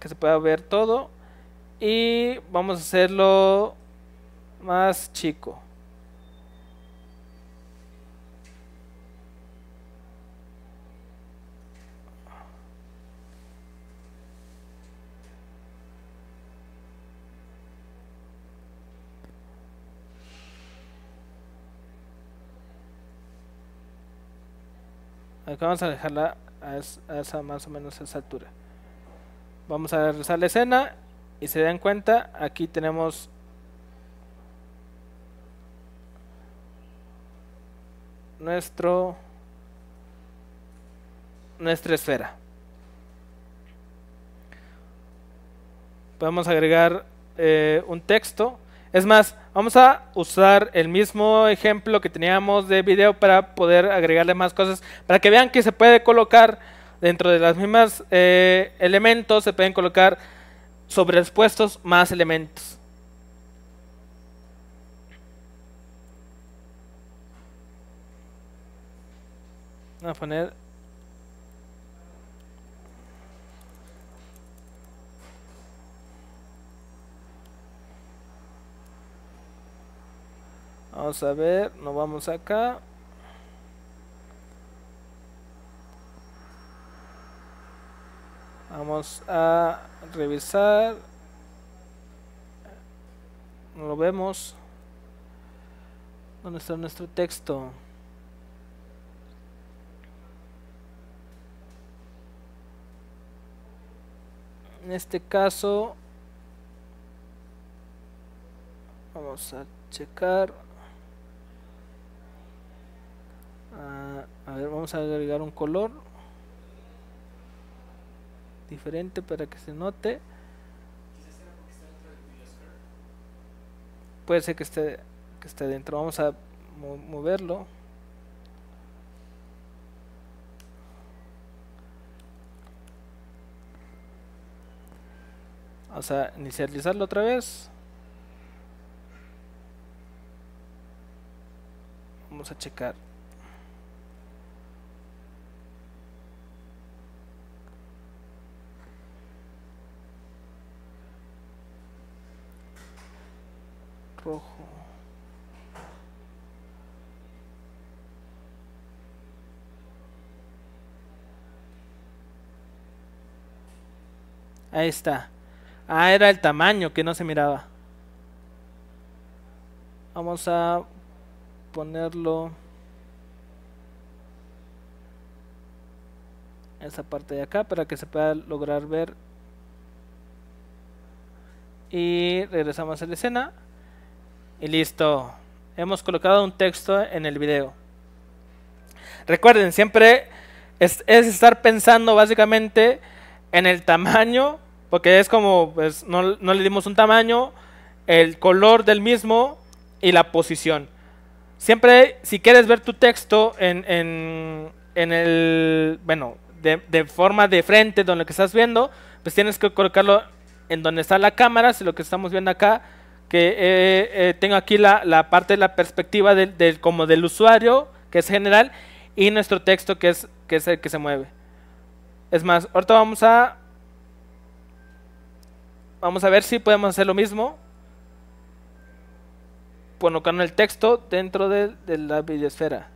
que se pueda ver todo. Y vamos a hacerlo más chico. Acá vamos a dejarla a, esa más o menos a esa altura. Vamos a regresar la escena y se dan cuenta, aquí tenemos nuestro nuestra esfera. Podemos agregar eh, un texto es más, vamos a usar el mismo ejemplo que teníamos de video para poder agregarle más cosas, para que vean que se puede colocar dentro de las mismas eh, elementos, se pueden colocar sobre expuestos más elementos. a poner Vamos a ver, nos vamos acá. Vamos a revisar. No lo vemos. ¿Dónde está nuestro texto? En este caso, vamos a checar. vamos a agregar un color diferente para que se note puede ser que esté que esté dentro vamos a moverlo vamos a inicializarlo otra vez vamos a checar Ahí está. Ah, era el tamaño que no se miraba. Vamos a ponerlo. Esa parte de acá para que se pueda lograr ver. Y regresamos a la escena. Y listo. Hemos colocado un texto en el video. Recuerden, siempre es, es estar pensando básicamente en el tamaño porque es como, pues, no, le dimos un tamaño, el color del mismo y la posición. Siempre, si quieres ver tu texto en, el, bueno, de, forma de frente, donde lo que estás viendo, pues tienes que colocarlo en donde está la cámara, si lo que estamos viendo acá, que eh, eh, tengo aquí la, parte de la perspectiva como del usuario, que es general, y nuestro texto, que es, que es el que se mueve. Es más, ahorita vamos a Vamos a ver si podemos hacer lo mismo. Colocando el texto dentro de, la videosfera.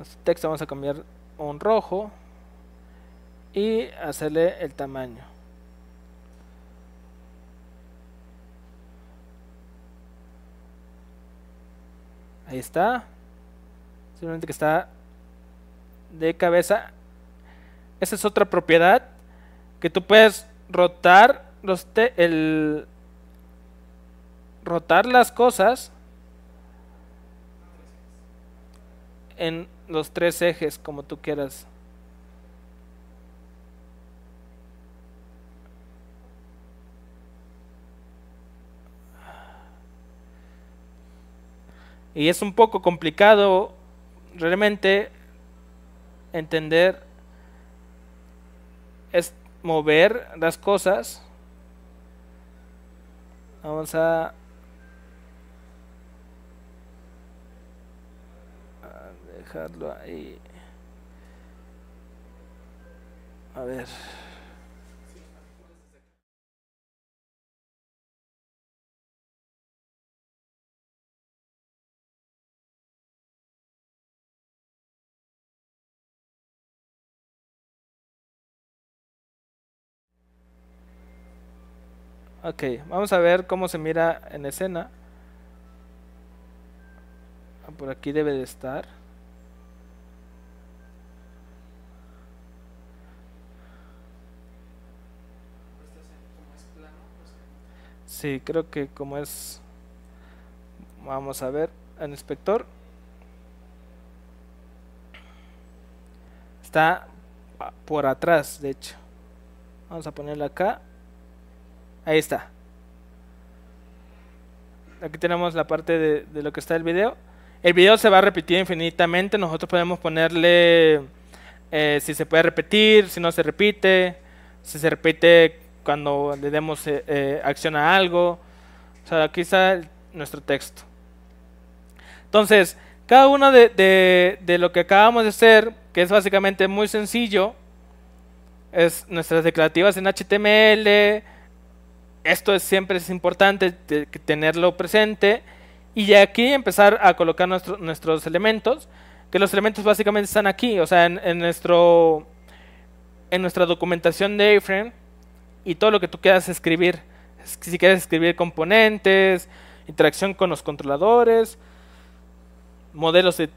este texto vamos a cambiar un rojo y hacerle el tamaño. Ahí está. Simplemente que está de cabeza. Esa es otra propiedad. Que tú puedes rotar los te el rotar las cosas en los tres ejes como tú quieras. Y es un poco complicado realmente entender es mover las cosas. Vamos a dejarlo ahí. A ver. Ok, vamos a ver cómo se mira en escena. Ah, por aquí debe de estar. Sí, creo que como es... Vamos a ver, el inspector. Está por atrás, de hecho. Vamos a ponerla acá. Ahí está. Aquí tenemos la parte de, lo que está el video. El video se va a repetir infinitamente. Nosotros podemos ponerle eh, si se puede repetir, si no se repite, si se repite cuando le demos eh, eh, acción a algo. O sea, aquí está nuestro texto. Entonces, cada uno de, de, lo que acabamos de hacer, que es básicamente muy sencillo, es nuestras declarativas en HTML, esto es, siempre es importante tenerlo presente y ya aquí empezar a colocar nuestros elementos, que los elementos básicamente están aquí, o sea, en, nuestro, en nuestra documentación de A-Frame y todo lo que tú quieras escribir. Si quieres escribir componentes, interacción con los controladores, modelos en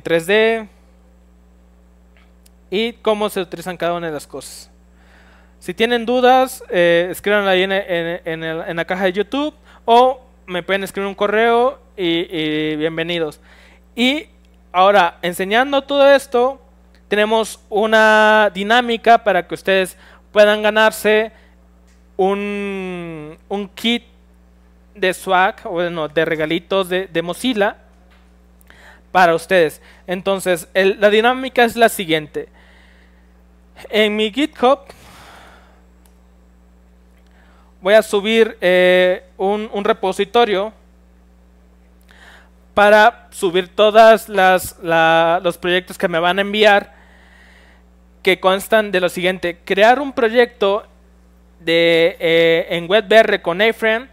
3D y cómo se utilizan cada una de las cosas. Si tienen dudas, eh, ahí en, la caja de YouTube o me pueden escribir un correo y, bienvenidos. Y ahora, enseñando todo esto, tenemos una dinámica para que ustedes puedan ganarse un, kit de swag, bueno, de regalitos de, Mozilla para ustedes. Entonces, la dinámica es la siguiente. En mi GitHub voy a subir eh, un, repositorio para subir todos los proyectos que me van a enviar que constan de lo siguiente crear un proyecto de, eh, en WebVR con A-Frame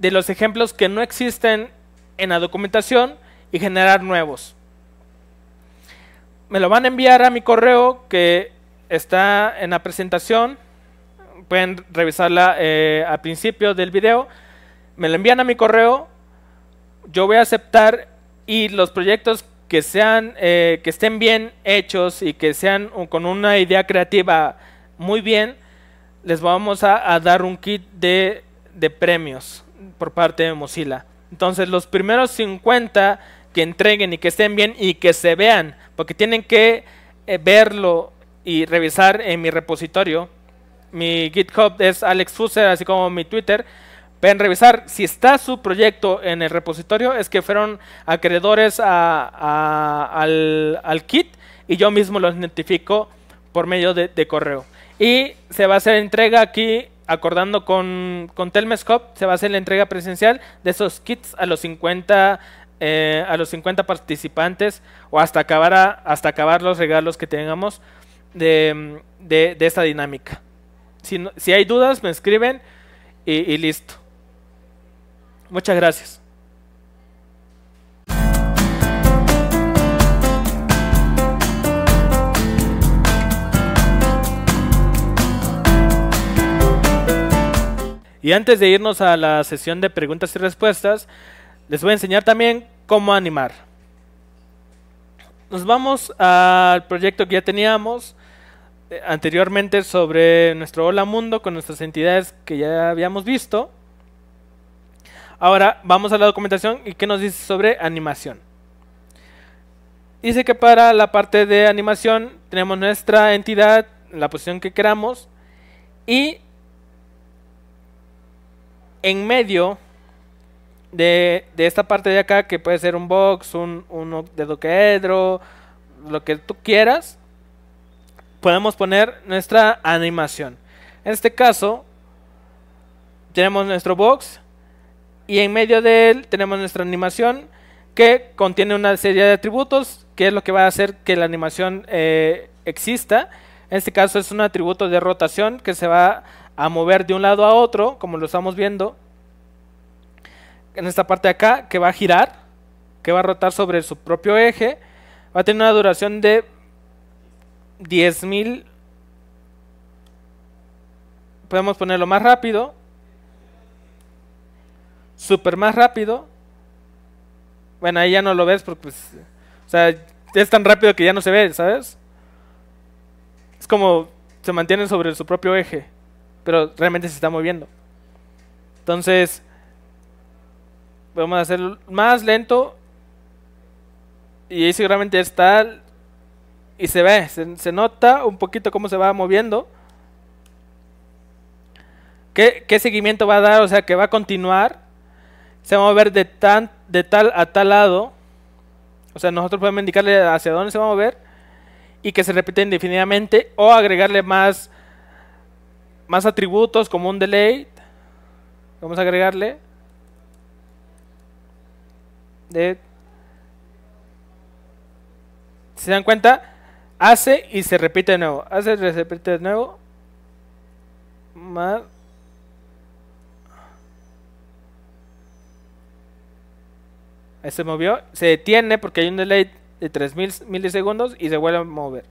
de los ejemplos que no existen en la documentación y generar nuevos me lo van a enviar a mi correo que está en la presentación pueden revisarla eh, al principio del video, me la envían a mi correo, yo voy a aceptar y los proyectos que sean, eh, que estén bien hechos y que sean con una idea creativa muy bien, les vamos a, dar un kit de, premios por parte de Mozilla. Entonces los primeros 50 que entreguen y que estén bien y que se vean, porque tienen que eh, verlo y revisar en mi repositorio mi GitHub es Alex Fuser, así como mi Twitter. Pueden revisar si está su proyecto en el repositorio, es que fueron acreedores al, kit y yo mismo los identifico por medio de, correo. Y se va a hacer entrega aquí, acordando con, con Telmescope, se va a hacer la entrega presencial de esos kits a los 50 eh, a los 50 participantes o hasta acabar, hasta acabar los regalos que tengamos de, esa de esta dinámica. Si, hay dudas, me escriben y listo. Muchas gracias. Y antes de irnos a la sesión de preguntas y respuestas, les voy a enseñar también cómo animar. Nos vamos al proyecto que ya teníamos, anteriormente sobre nuestro Hola Mundo con nuestras entidades que ya habíamos visto. Ahora vamos a la documentación y que nos dice sobre animación. Dice que para la parte de animación tenemos nuestra entidad, la posición que queramos y en medio de, esta parte de acá que puede ser un box, un, un doquedro, lo que tú quieras, podemos poner nuestra animación. En este caso, tenemos nuestro box y en medio de él tenemos nuestra animación que contiene una serie de atributos que es lo que va a hacer que la animación eh, exista. En este caso es un atributo de rotación que se va a mover de un lado a otro, como lo estamos viendo. En esta parte de acá, que va a girar, que va a rotar sobre su propio eje. Va a tener una duración de 10.000. Podemos ponerlo más rápido. Súper más rápido. Bueno, ahí ya no lo ves porque pues, o sea, es tan rápido que ya no se ve, ¿sabes? Es como se mantiene sobre su propio eje, pero realmente se está moviendo. Entonces, vamos a hacerlo más lento y ahí seguramente está y se ve, se, nota un poquito cómo se va moviendo. ¿Qué, seguimiento va a dar? O sea, que va a continuar. Se va a mover de, tan, de tal a tal lado. O sea, nosotros podemos indicarle hacia dónde se va a mover. Y que se repite indefinidamente. O agregarle más, más atributos como un delay. Vamos a agregarle. De, ¿Se dan cuenta? Hace y se repite de nuevo. Hace y se repite de nuevo. Más. Ahí se movió. Se detiene porque hay un delay de 3000 milisegundos y se vuelve a mover.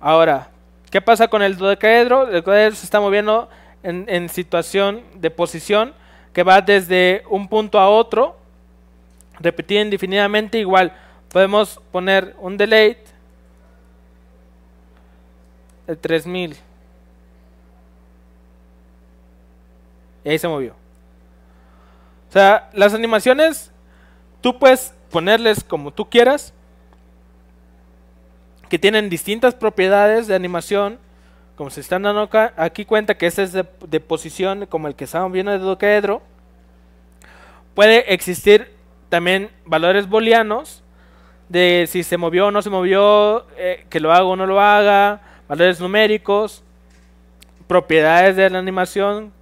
Ahora, ¿qué pasa con el dodecaedro? El dodecaedro se está moviendo en, en situación de posición que va desde un punto a otro, Repetido indefinidamente igual. Podemos poner un delay el 3000. Y ahí se movió. O sea, las animaciones, tú puedes ponerles como tú quieras, que tienen distintas propiedades de animación, como se están dando acá, aquí cuenta que ese es de, posición, como el que estamos viendo de docaedro. Puede existir también valores booleanos de si se movió o no se movió, eh, que lo haga o no lo haga, valores numéricos, propiedades de la animación,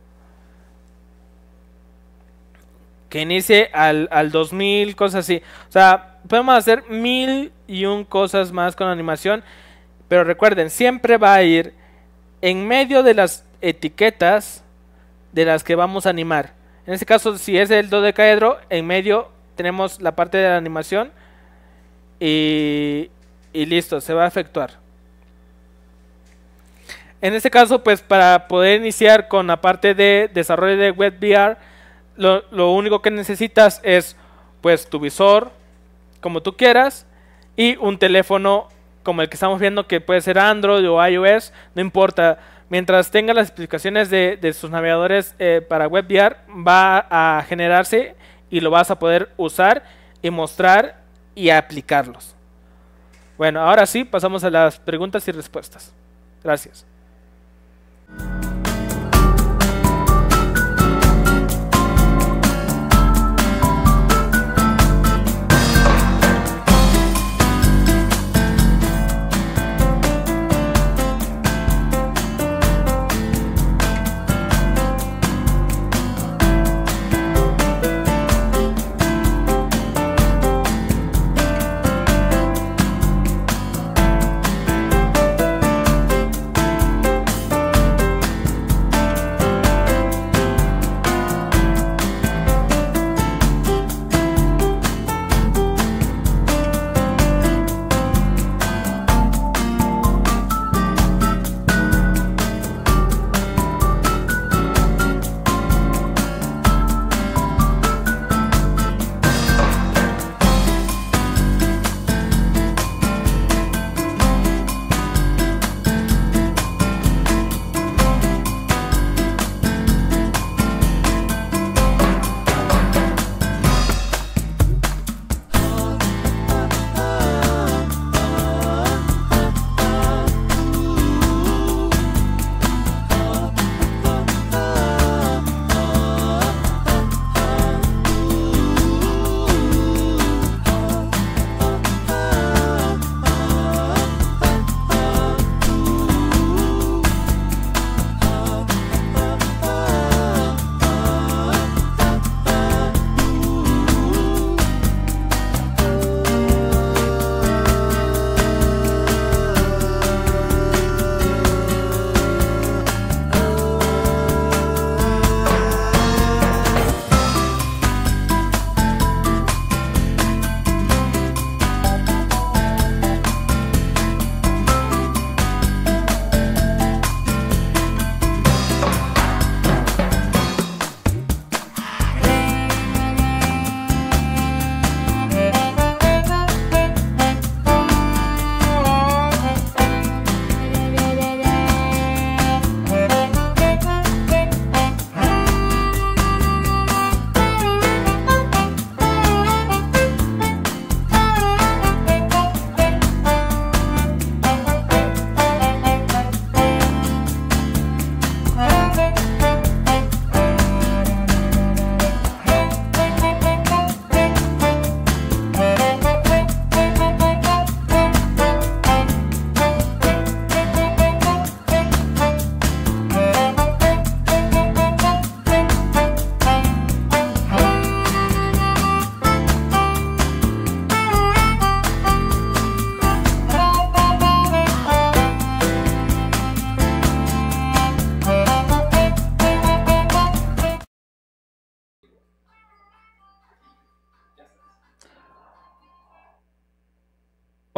que inicie al, 2000, cosas así. O sea, podemos hacer mil y un cosas más con animación, pero recuerden, siempre va a ir en medio de las etiquetas de las que vamos a animar. En este caso, si es el dodecaedro, en medio tenemos la parte de la animación y, y listo, se va a efectuar. En este caso, pues para poder iniciar con la parte de desarrollo de WebVR, lo, único que necesitas es pues tu visor, como tú quieras, y un teléfono como el que estamos viendo, que puede ser Android o iOS, no importa. Mientras tenga las explicaciones de, sus navegadores eh, para WebVR, va a generarse y lo vas a poder usar y mostrar y aplicarlos. Bueno, ahora sí, pasamos a las preguntas y respuestas. Gracias.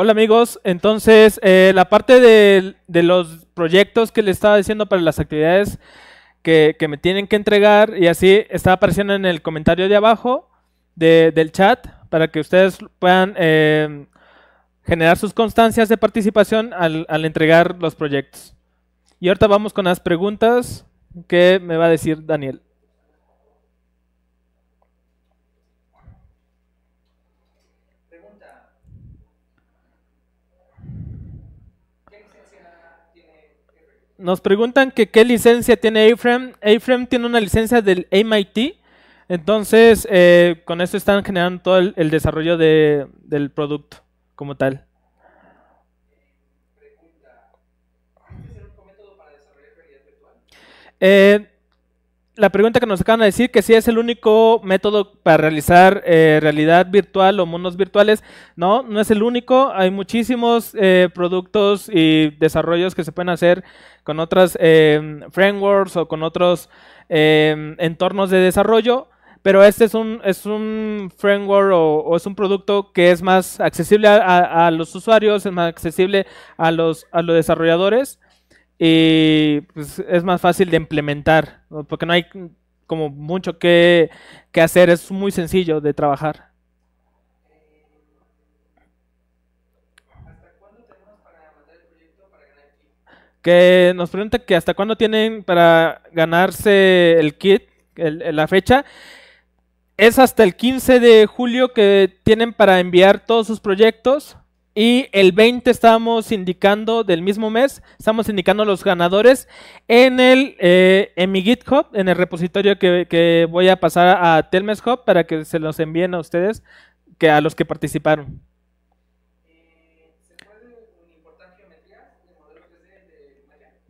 Hola amigos, entonces eh, la parte de, los proyectos que le estaba diciendo para las actividades que, me tienen que entregar y así está apareciendo en el comentario de abajo del chat para que ustedes puedan eh, generar sus constancias de participación al, al entregar los proyectos. Y ahorita vamos con las preguntas que me va a decir Daniel. nos preguntan que qué licencia tiene A-Frame. tiene una licencia del MIT. Entonces, eh, con eso están generando todo el, desarrollo del producto como tal. Eh, la pregunta que nos acaban de decir, que si es el único método para realizar eh, realidad virtual o mundos virtuales, no, no es el único, hay muchísimos eh, productos y desarrollos que se pueden hacer con otras eh, frameworks o con otros entornos de desarrollo, pero este es un, es un framework o, es un producto que es más accesible a, los usuarios, es más accesible a a los desarrolladores y pues, es más fácil de implementar, porque no hay como mucho que, hacer, es muy sencillo de trabajar. ¿Hasta cuándo tenemos para mandar el kit? Que nos pregunta que hasta cuándo tienen para ganarse el kit, la fecha. Es hasta el 15 de julio que tienen para enviar todos sus proyectos y el 20 estamos indicando del mismo mes, estamos indicando los ganadores en el eh, en mi GitHub, en el repositorio que, voy a pasar a Telmes Hub para que se los envíen a ustedes, que a los que participaron.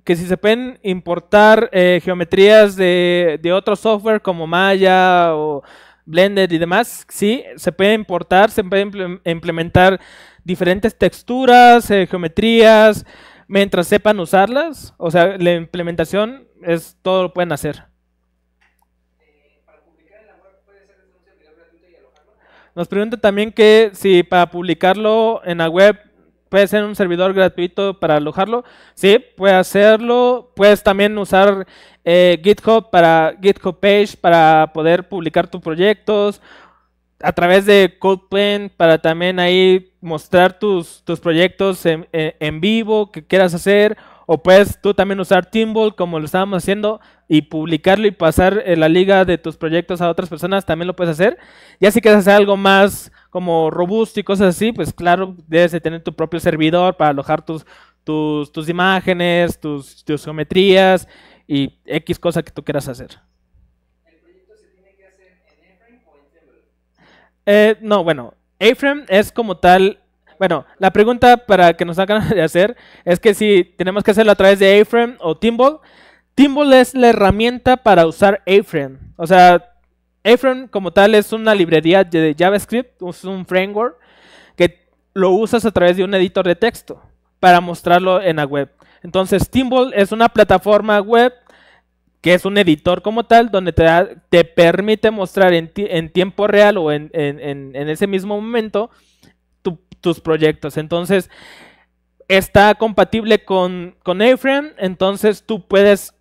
que si se pueden importar eh, geometrías de, de otro software como Maya o Blender y demás, sí, se puede importar, se puede implementar diferentes texturas, eh, geometrías, mientras sepan usarlas. O sea, la implementación es todo lo pueden hacer. Nos pregunta también que si para publicarlo en la web puede ser un servidor gratuito para alojarlo. Sí, puede hacerlo. Puedes también usar eh, GitHub para GitHub Page para poder publicar tus proyectos a través de CodePen para también ahí mostrar tus, proyectos en, vivo que quieras hacer. O puedes tú también usar Timble como lo estábamos haciendo y publicarlo y pasar eh, la liga de tus proyectos a otras personas, también lo puedes hacer. y si quieres hacer algo más como robusto y cosas así, pues claro, debes de tener tu propio servidor para alojar tus, tus, tus imágenes, tus, tus geometrías y X cosa que tú quieras hacer. Eh, no, bueno, A-frame es como tal. Bueno, la pregunta para que nos hagan de hacer es que si tenemos que hacerlo a través de A-frame o Timble. Timbal es la herramienta para usar A-frame. O sea, A-frame como tal es una librería de JavaScript, es un framework que lo usas a través de un editor de texto para mostrarlo en la web. Entonces, Timbal es una plataforma web que es un editor como tal, donde te, te permite mostrar en, en, tiempo real o en, en, en ese mismo momento tus proyectos. Entonces, está compatible con, con entonces tú puedes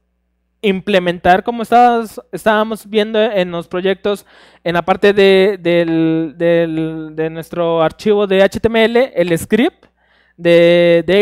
implementar, como estábamos viendo en los proyectos, en la parte de, nuestro archivo de HTML, el script de, de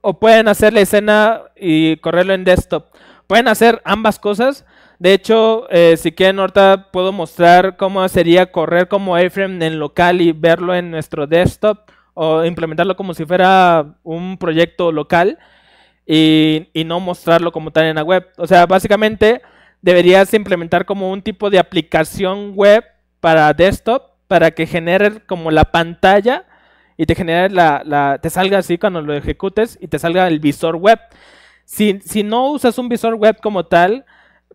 o pueden hacer la escena y correrlo en desktop. Pueden hacer ambas cosas. De hecho, eh, si quieren, ahorita puedo mostrar cómo sería correr como iframe en local y verlo en nuestro desktop o implementarlo como si fuera un proyecto local y, y no mostrarlo como tal en la web. O sea, básicamente deberías implementar como un tipo de aplicación web para desktop para que genere como la pantalla y te genera la, te salga así cuando lo ejecutes y te salga el visor web. Si, si no usas un visor web como tal,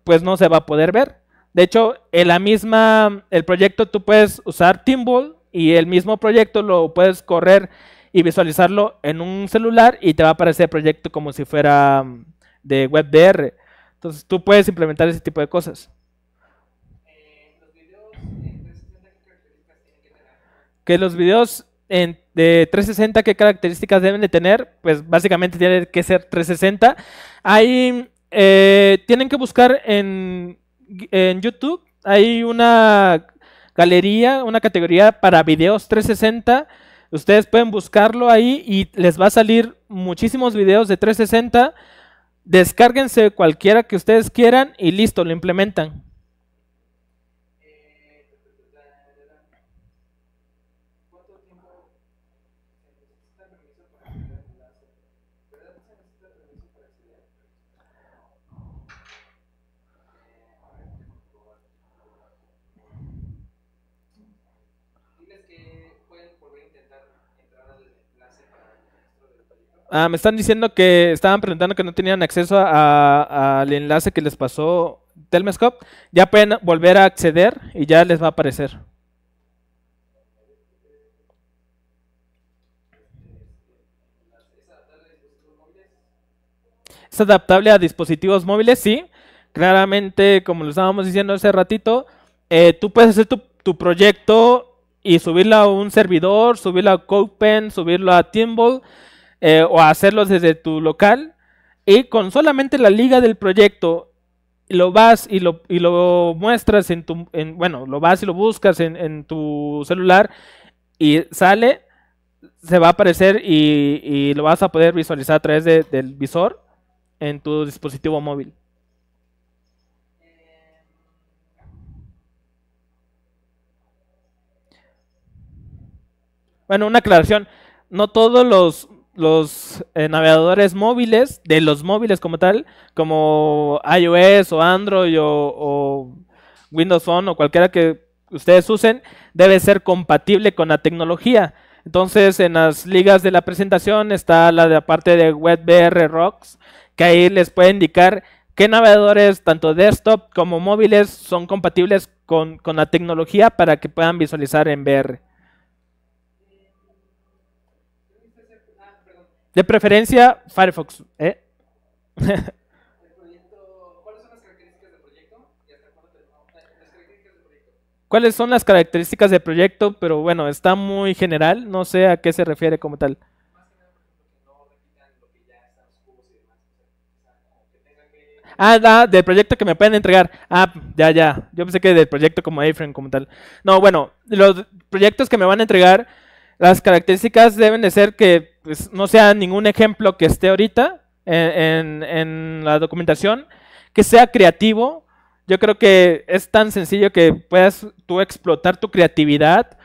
pues no se va a poder ver. De hecho, en la misma, el proyecto tú puedes usar Timbull y el mismo proyecto lo puedes correr y visualizarlo en un celular y te va a aparecer el proyecto como si fuera mm, de WebDR. Entonces tú puedes implementar ese tipo de cosas. Eh, eh, pues, que los videos de 360, ¿qué características deben de tener? Pues básicamente tiene que ser 360. Hay, eh, tienen que buscar en, en YouTube, hay una galería, una categoría para videos 360. Ustedes pueden buscarlo ahí y les va a salir muchísimos videos de 360. Descárguense cualquiera que ustedes quieran y listo, lo implementan. Ah, me están diciendo que estaban preguntando que no tenían acceso al enlace que les pasó Telmescope. Ya pueden volver a acceder y ya les va a aparecer. ¿Es adaptable a dispositivos móviles? Sí. Claramente, como lo estábamos diciendo hace ratito, eh, tú puedes hacer tu, proyecto y subirlo a un servidor, subirlo a CodePen, subirlo a Timble, eh, o hacerlos desde tu local y con solamente la liga del proyecto lo vas y lo, y lo muestras en tu, bueno, lo vas y lo buscas en, tu celular y sale, se va a aparecer y, lo vas a poder visualizar a través del visor en tu dispositivo móvil. Bueno, una aclaración. No todos los los eh, navegadores móviles, de los móviles como tal, como iOS o Android o, Windows Phone o cualquiera que ustedes usen, debe ser compatible con la tecnología. Entonces, en las ligas de la presentación está la, de la parte de WebVR Rocks, que ahí les puede indicar qué navegadores, tanto desktop como móviles, son compatibles con, con la tecnología para que puedan visualizar en VR. De preferencia, Firefox. ¿eh? ¿Cuáles son las características del proyecto? Pero bueno, está muy general, no sé a qué se refiere como tal. Ah, da, del proyecto que me pueden entregar. Ah, ya, ya. Yo pensé que del proyecto como A-Frame como tal. No, bueno, los proyectos que me van a entregar las características deben de ser que pues, no sea ningún ejemplo que esté ahorita en, la documentación, que sea creativo, yo creo que es tan sencillo que puedas tú explotar tu creatividad.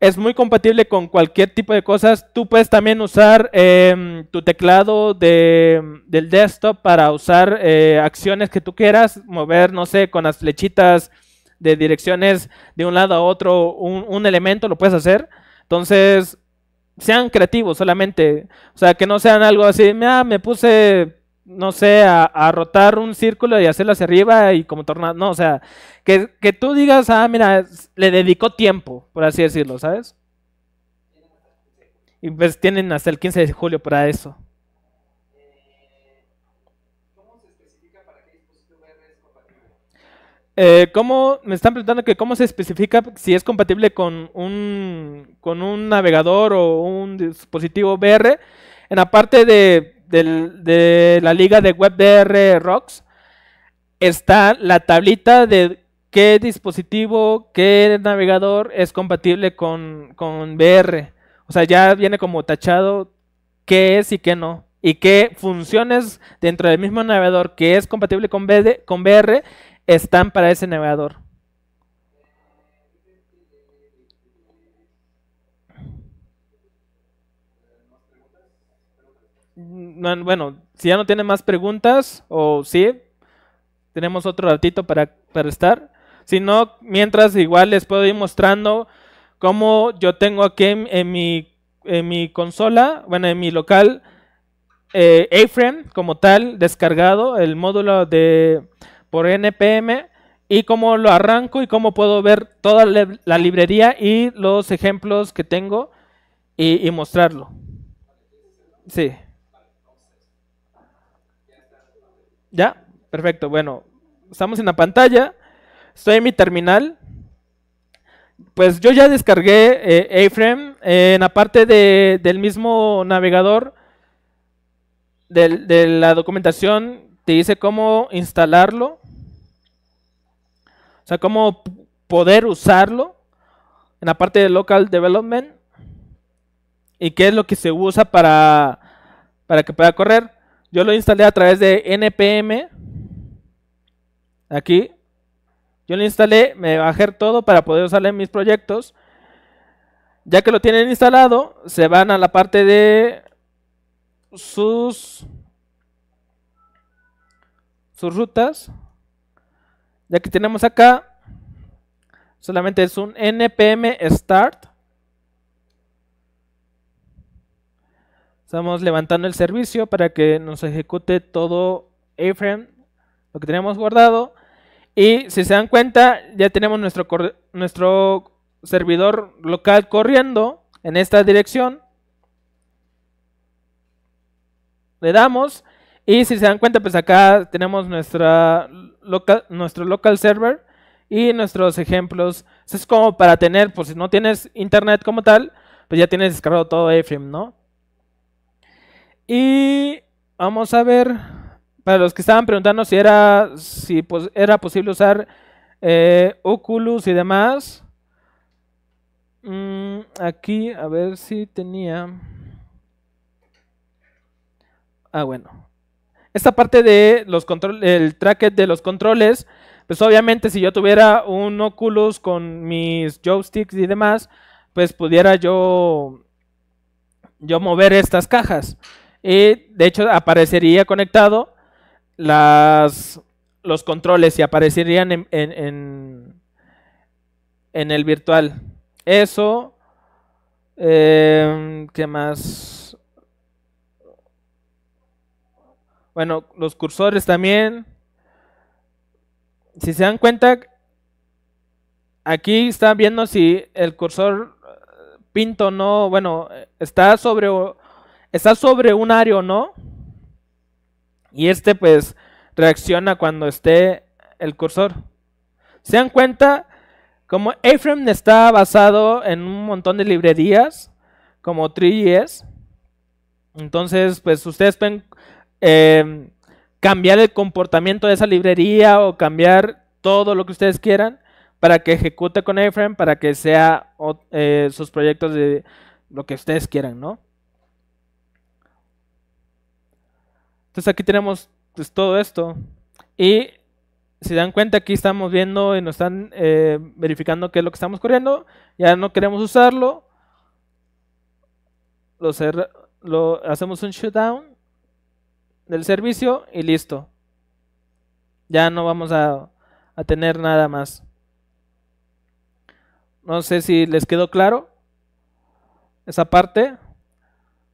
Es muy compatible con cualquier tipo de cosas. Tú puedes también usar em, tu teclado de, del desktop para usar eh, acciones que tú quieras, mover, no sé, con las flechitas de direcciones de un lado a otro un, un elemento, lo puedes hacer. Entonces, sean creativos solamente. O sea, que no sean algo así, me ah, puse, no sé, a, rotar un círculo y hacerlo hacia arriba y como tornado. No, o sea, que, que tú digas, ah, mira, le dedicó tiempo, por así decirlo, ¿sabes? Y pues tienen hasta el 15 de julio para eso. Eh, me están preguntando que cómo se especifica si es compatible con un, con un navegador o un dispositivo VR. En la parte de, la liga de WebVR Rocks está la tablita de qué dispositivo, qué navegador es compatible con, con VR. O sea, ya viene como tachado qué es y qué no. Y qué funciones dentro del mismo navegador que es compatible con, con VR están para ese navegador. Bueno, si ya no tienen más preguntas, o sí, tenemos otro ratito para, estar. Si no, mientras igual les puedo ir mostrando cómo yo tengo aquí en, mi, en mi consola, bueno, en mi local, eh, A-Frame como tal, descargado, el módulo de por NPM y cómo lo arranco y cómo puedo ver toda la librería y los ejemplos que tengo y, mostrarlo. Sí. ¿Ya? Perfecto. Bueno, estamos en la pantalla. Estoy en mi terminal. Pues yo ya descargué eh, aframe frame en la parte del mismo navegador de la documentación te dice cómo instalarlo, o sea, cómo poder usarlo en la parte de local development y qué es lo que se usa para, que pueda correr. Yo lo instalé a través de npm, aquí, yo lo instalé, me bajé todo para poder usarlo en mis proyectos. Ya que lo tienen instalado, se van a la parte de sus sus rutas. Ya que tenemos acá, solamente es un npm start. Estamos levantando el servicio para que nos ejecute todo frame lo que tenemos guardado. Y si se dan cuenta, ya tenemos nuestro, nuestro servidor local corriendo en esta dirección. Le damos y si se dan cuenta, pues acá tenemos nuestra local, nuestro local server y nuestros ejemplos. es como para tener, pues si no tienes internet como tal, pues ya tienes descargado todo AFIM, ¿no? Y vamos a ver, para los que estaban preguntando si era, si, pues, era posible usar eh, Oculus y demás. Mm, aquí, a ver si tenía... Ah, bueno esta parte de los control, el tracket de los controles, pues obviamente si yo tuviera un Oculus con mis joysticks y demás, pues pudiera yo, yo mover estas cajas. Y de hecho aparecería conectado las, los controles y aparecerían en, en, el virtual. Eso. Em, ¿Qué más? Bueno, los cursores también. Si se dan cuenta, aquí están viendo si el cursor eh, pinto no, bueno, está sobre, está sobre un área o no. Y este pues reacciona cuando esté el cursor. Se dan cuenta, como A-Frame está basado en un montón de librerías, como 3 entonces pues ustedes pueden Em, cambiar el comportamiento de esa librería o cambiar todo lo que ustedes quieran para que ejecute con iframe, para que sea eh, sus proyectos de lo que ustedes quieran, ¿no? Entonces aquí tenemos pues, todo esto. Y si dan cuenta, aquí estamos viendo y nos están eh, verificando qué es lo que estamos corriendo. Ya no queremos usarlo. lo hacemos un shutdown del servicio y listo. Ya no vamos a, tener nada más. No sé si les quedó claro esa parte.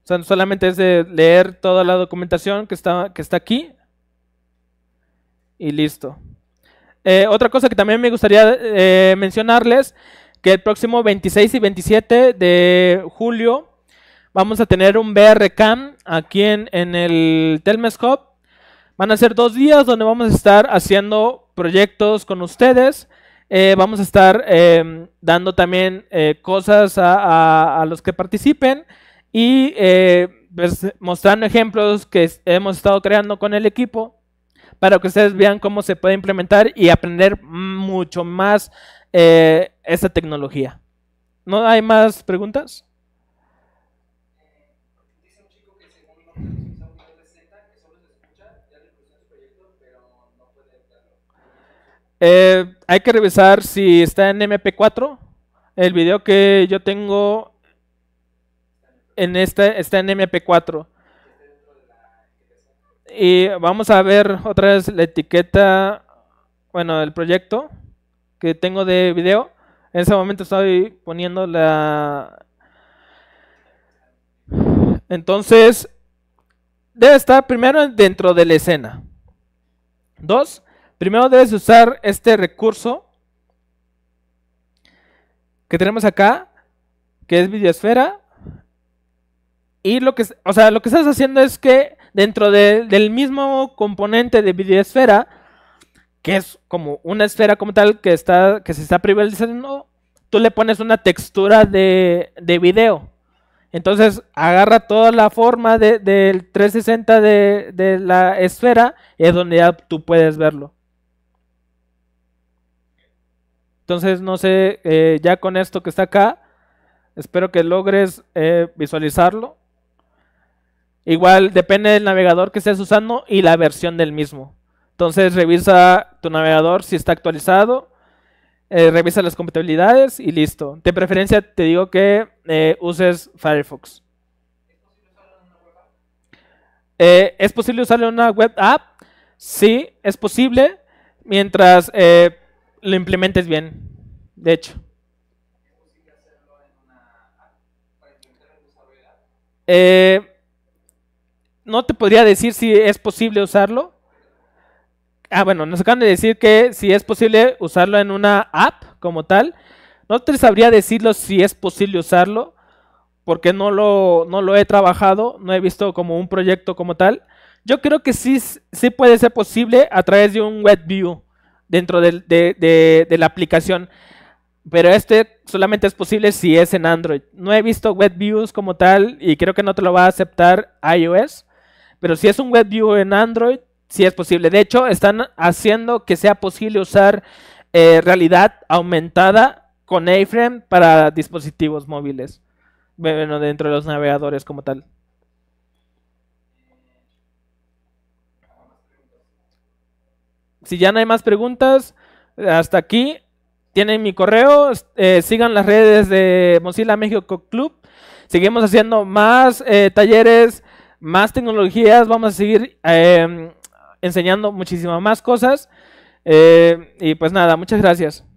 O sea, solamente es de leer toda la documentación que está, que está aquí y listo. Eh, otra cosa que también me gustaría eh, mencionarles, que el próximo 26 y 27 de julio vamos a tener un BRCAM aquí en, el Telmes Van a ser dos días donde vamos a estar haciendo proyectos con ustedes. Eh, vamos a estar em, dando también eh, cosas a, los que participen y eh, pues, mostrando ejemplos que hemos estado creando con el equipo para que ustedes vean cómo se puede implementar y aprender mucho más esta tecnología. ¿No hay más preguntas? Eh, hay que revisar si está en MP4. El video que yo tengo en este está en MP4. Y vamos a ver otra vez la etiqueta, bueno, el proyecto que tengo de video. En ese momento estoy poniendo la... Entonces, debe estar primero dentro de la escena. Dos, Primero debes usar este recurso que tenemos acá, que es videosfera. Y lo que, o sea, lo que estás haciendo es que dentro del mismo componente de videosfera, que es como una esfera como tal que, está, que se está privilegiando, tú le pones una textura de, video. Entonces agarra toda la forma del 360 de, la esfera y es donde ya tú puedes verlo. Entonces, no sé, eh, ya con esto que está acá, espero que logres eh, visualizarlo. Igual depende del navegador que estés usando y la versión del mismo. Entonces revisa tu navegador si está actualizado, eh, revisa las compatibilidades y listo. De preferencia te digo que uses Firefox. ¿Es posible usarle una web app? Sí, es posible mientras lo implementes bien, de hecho. Eh, no te podría decir si es posible usarlo. Ah, bueno, nos acaban de decir que si es posible usarlo en una app como tal. No te sabría decirlo si es posible usarlo, porque no lo, no lo he trabajado, no he visto como un proyecto como tal. Yo creo que sí, sí puede ser posible a través de un web view dentro de, la aplicación. Pero este solamente es posible si es en Android. No he visto web views como tal y creo que no te lo va a aceptar iOS. Pero si es un web view en Android, sí es posible. De hecho, están haciendo que sea posible usar eh, realidad aumentada con a para dispositivos móviles. Bueno, dentro de los navegadores como tal. Si ya no hay más preguntas, hasta aquí. Tienen mi correo. Eh, sigan las redes de Mozilla México Club. Seguimos haciendo más eh, talleres, más tecnologías. Vamos a seguir eh, enseñando muchísimas más cosas. y pues nada, muchas gracias.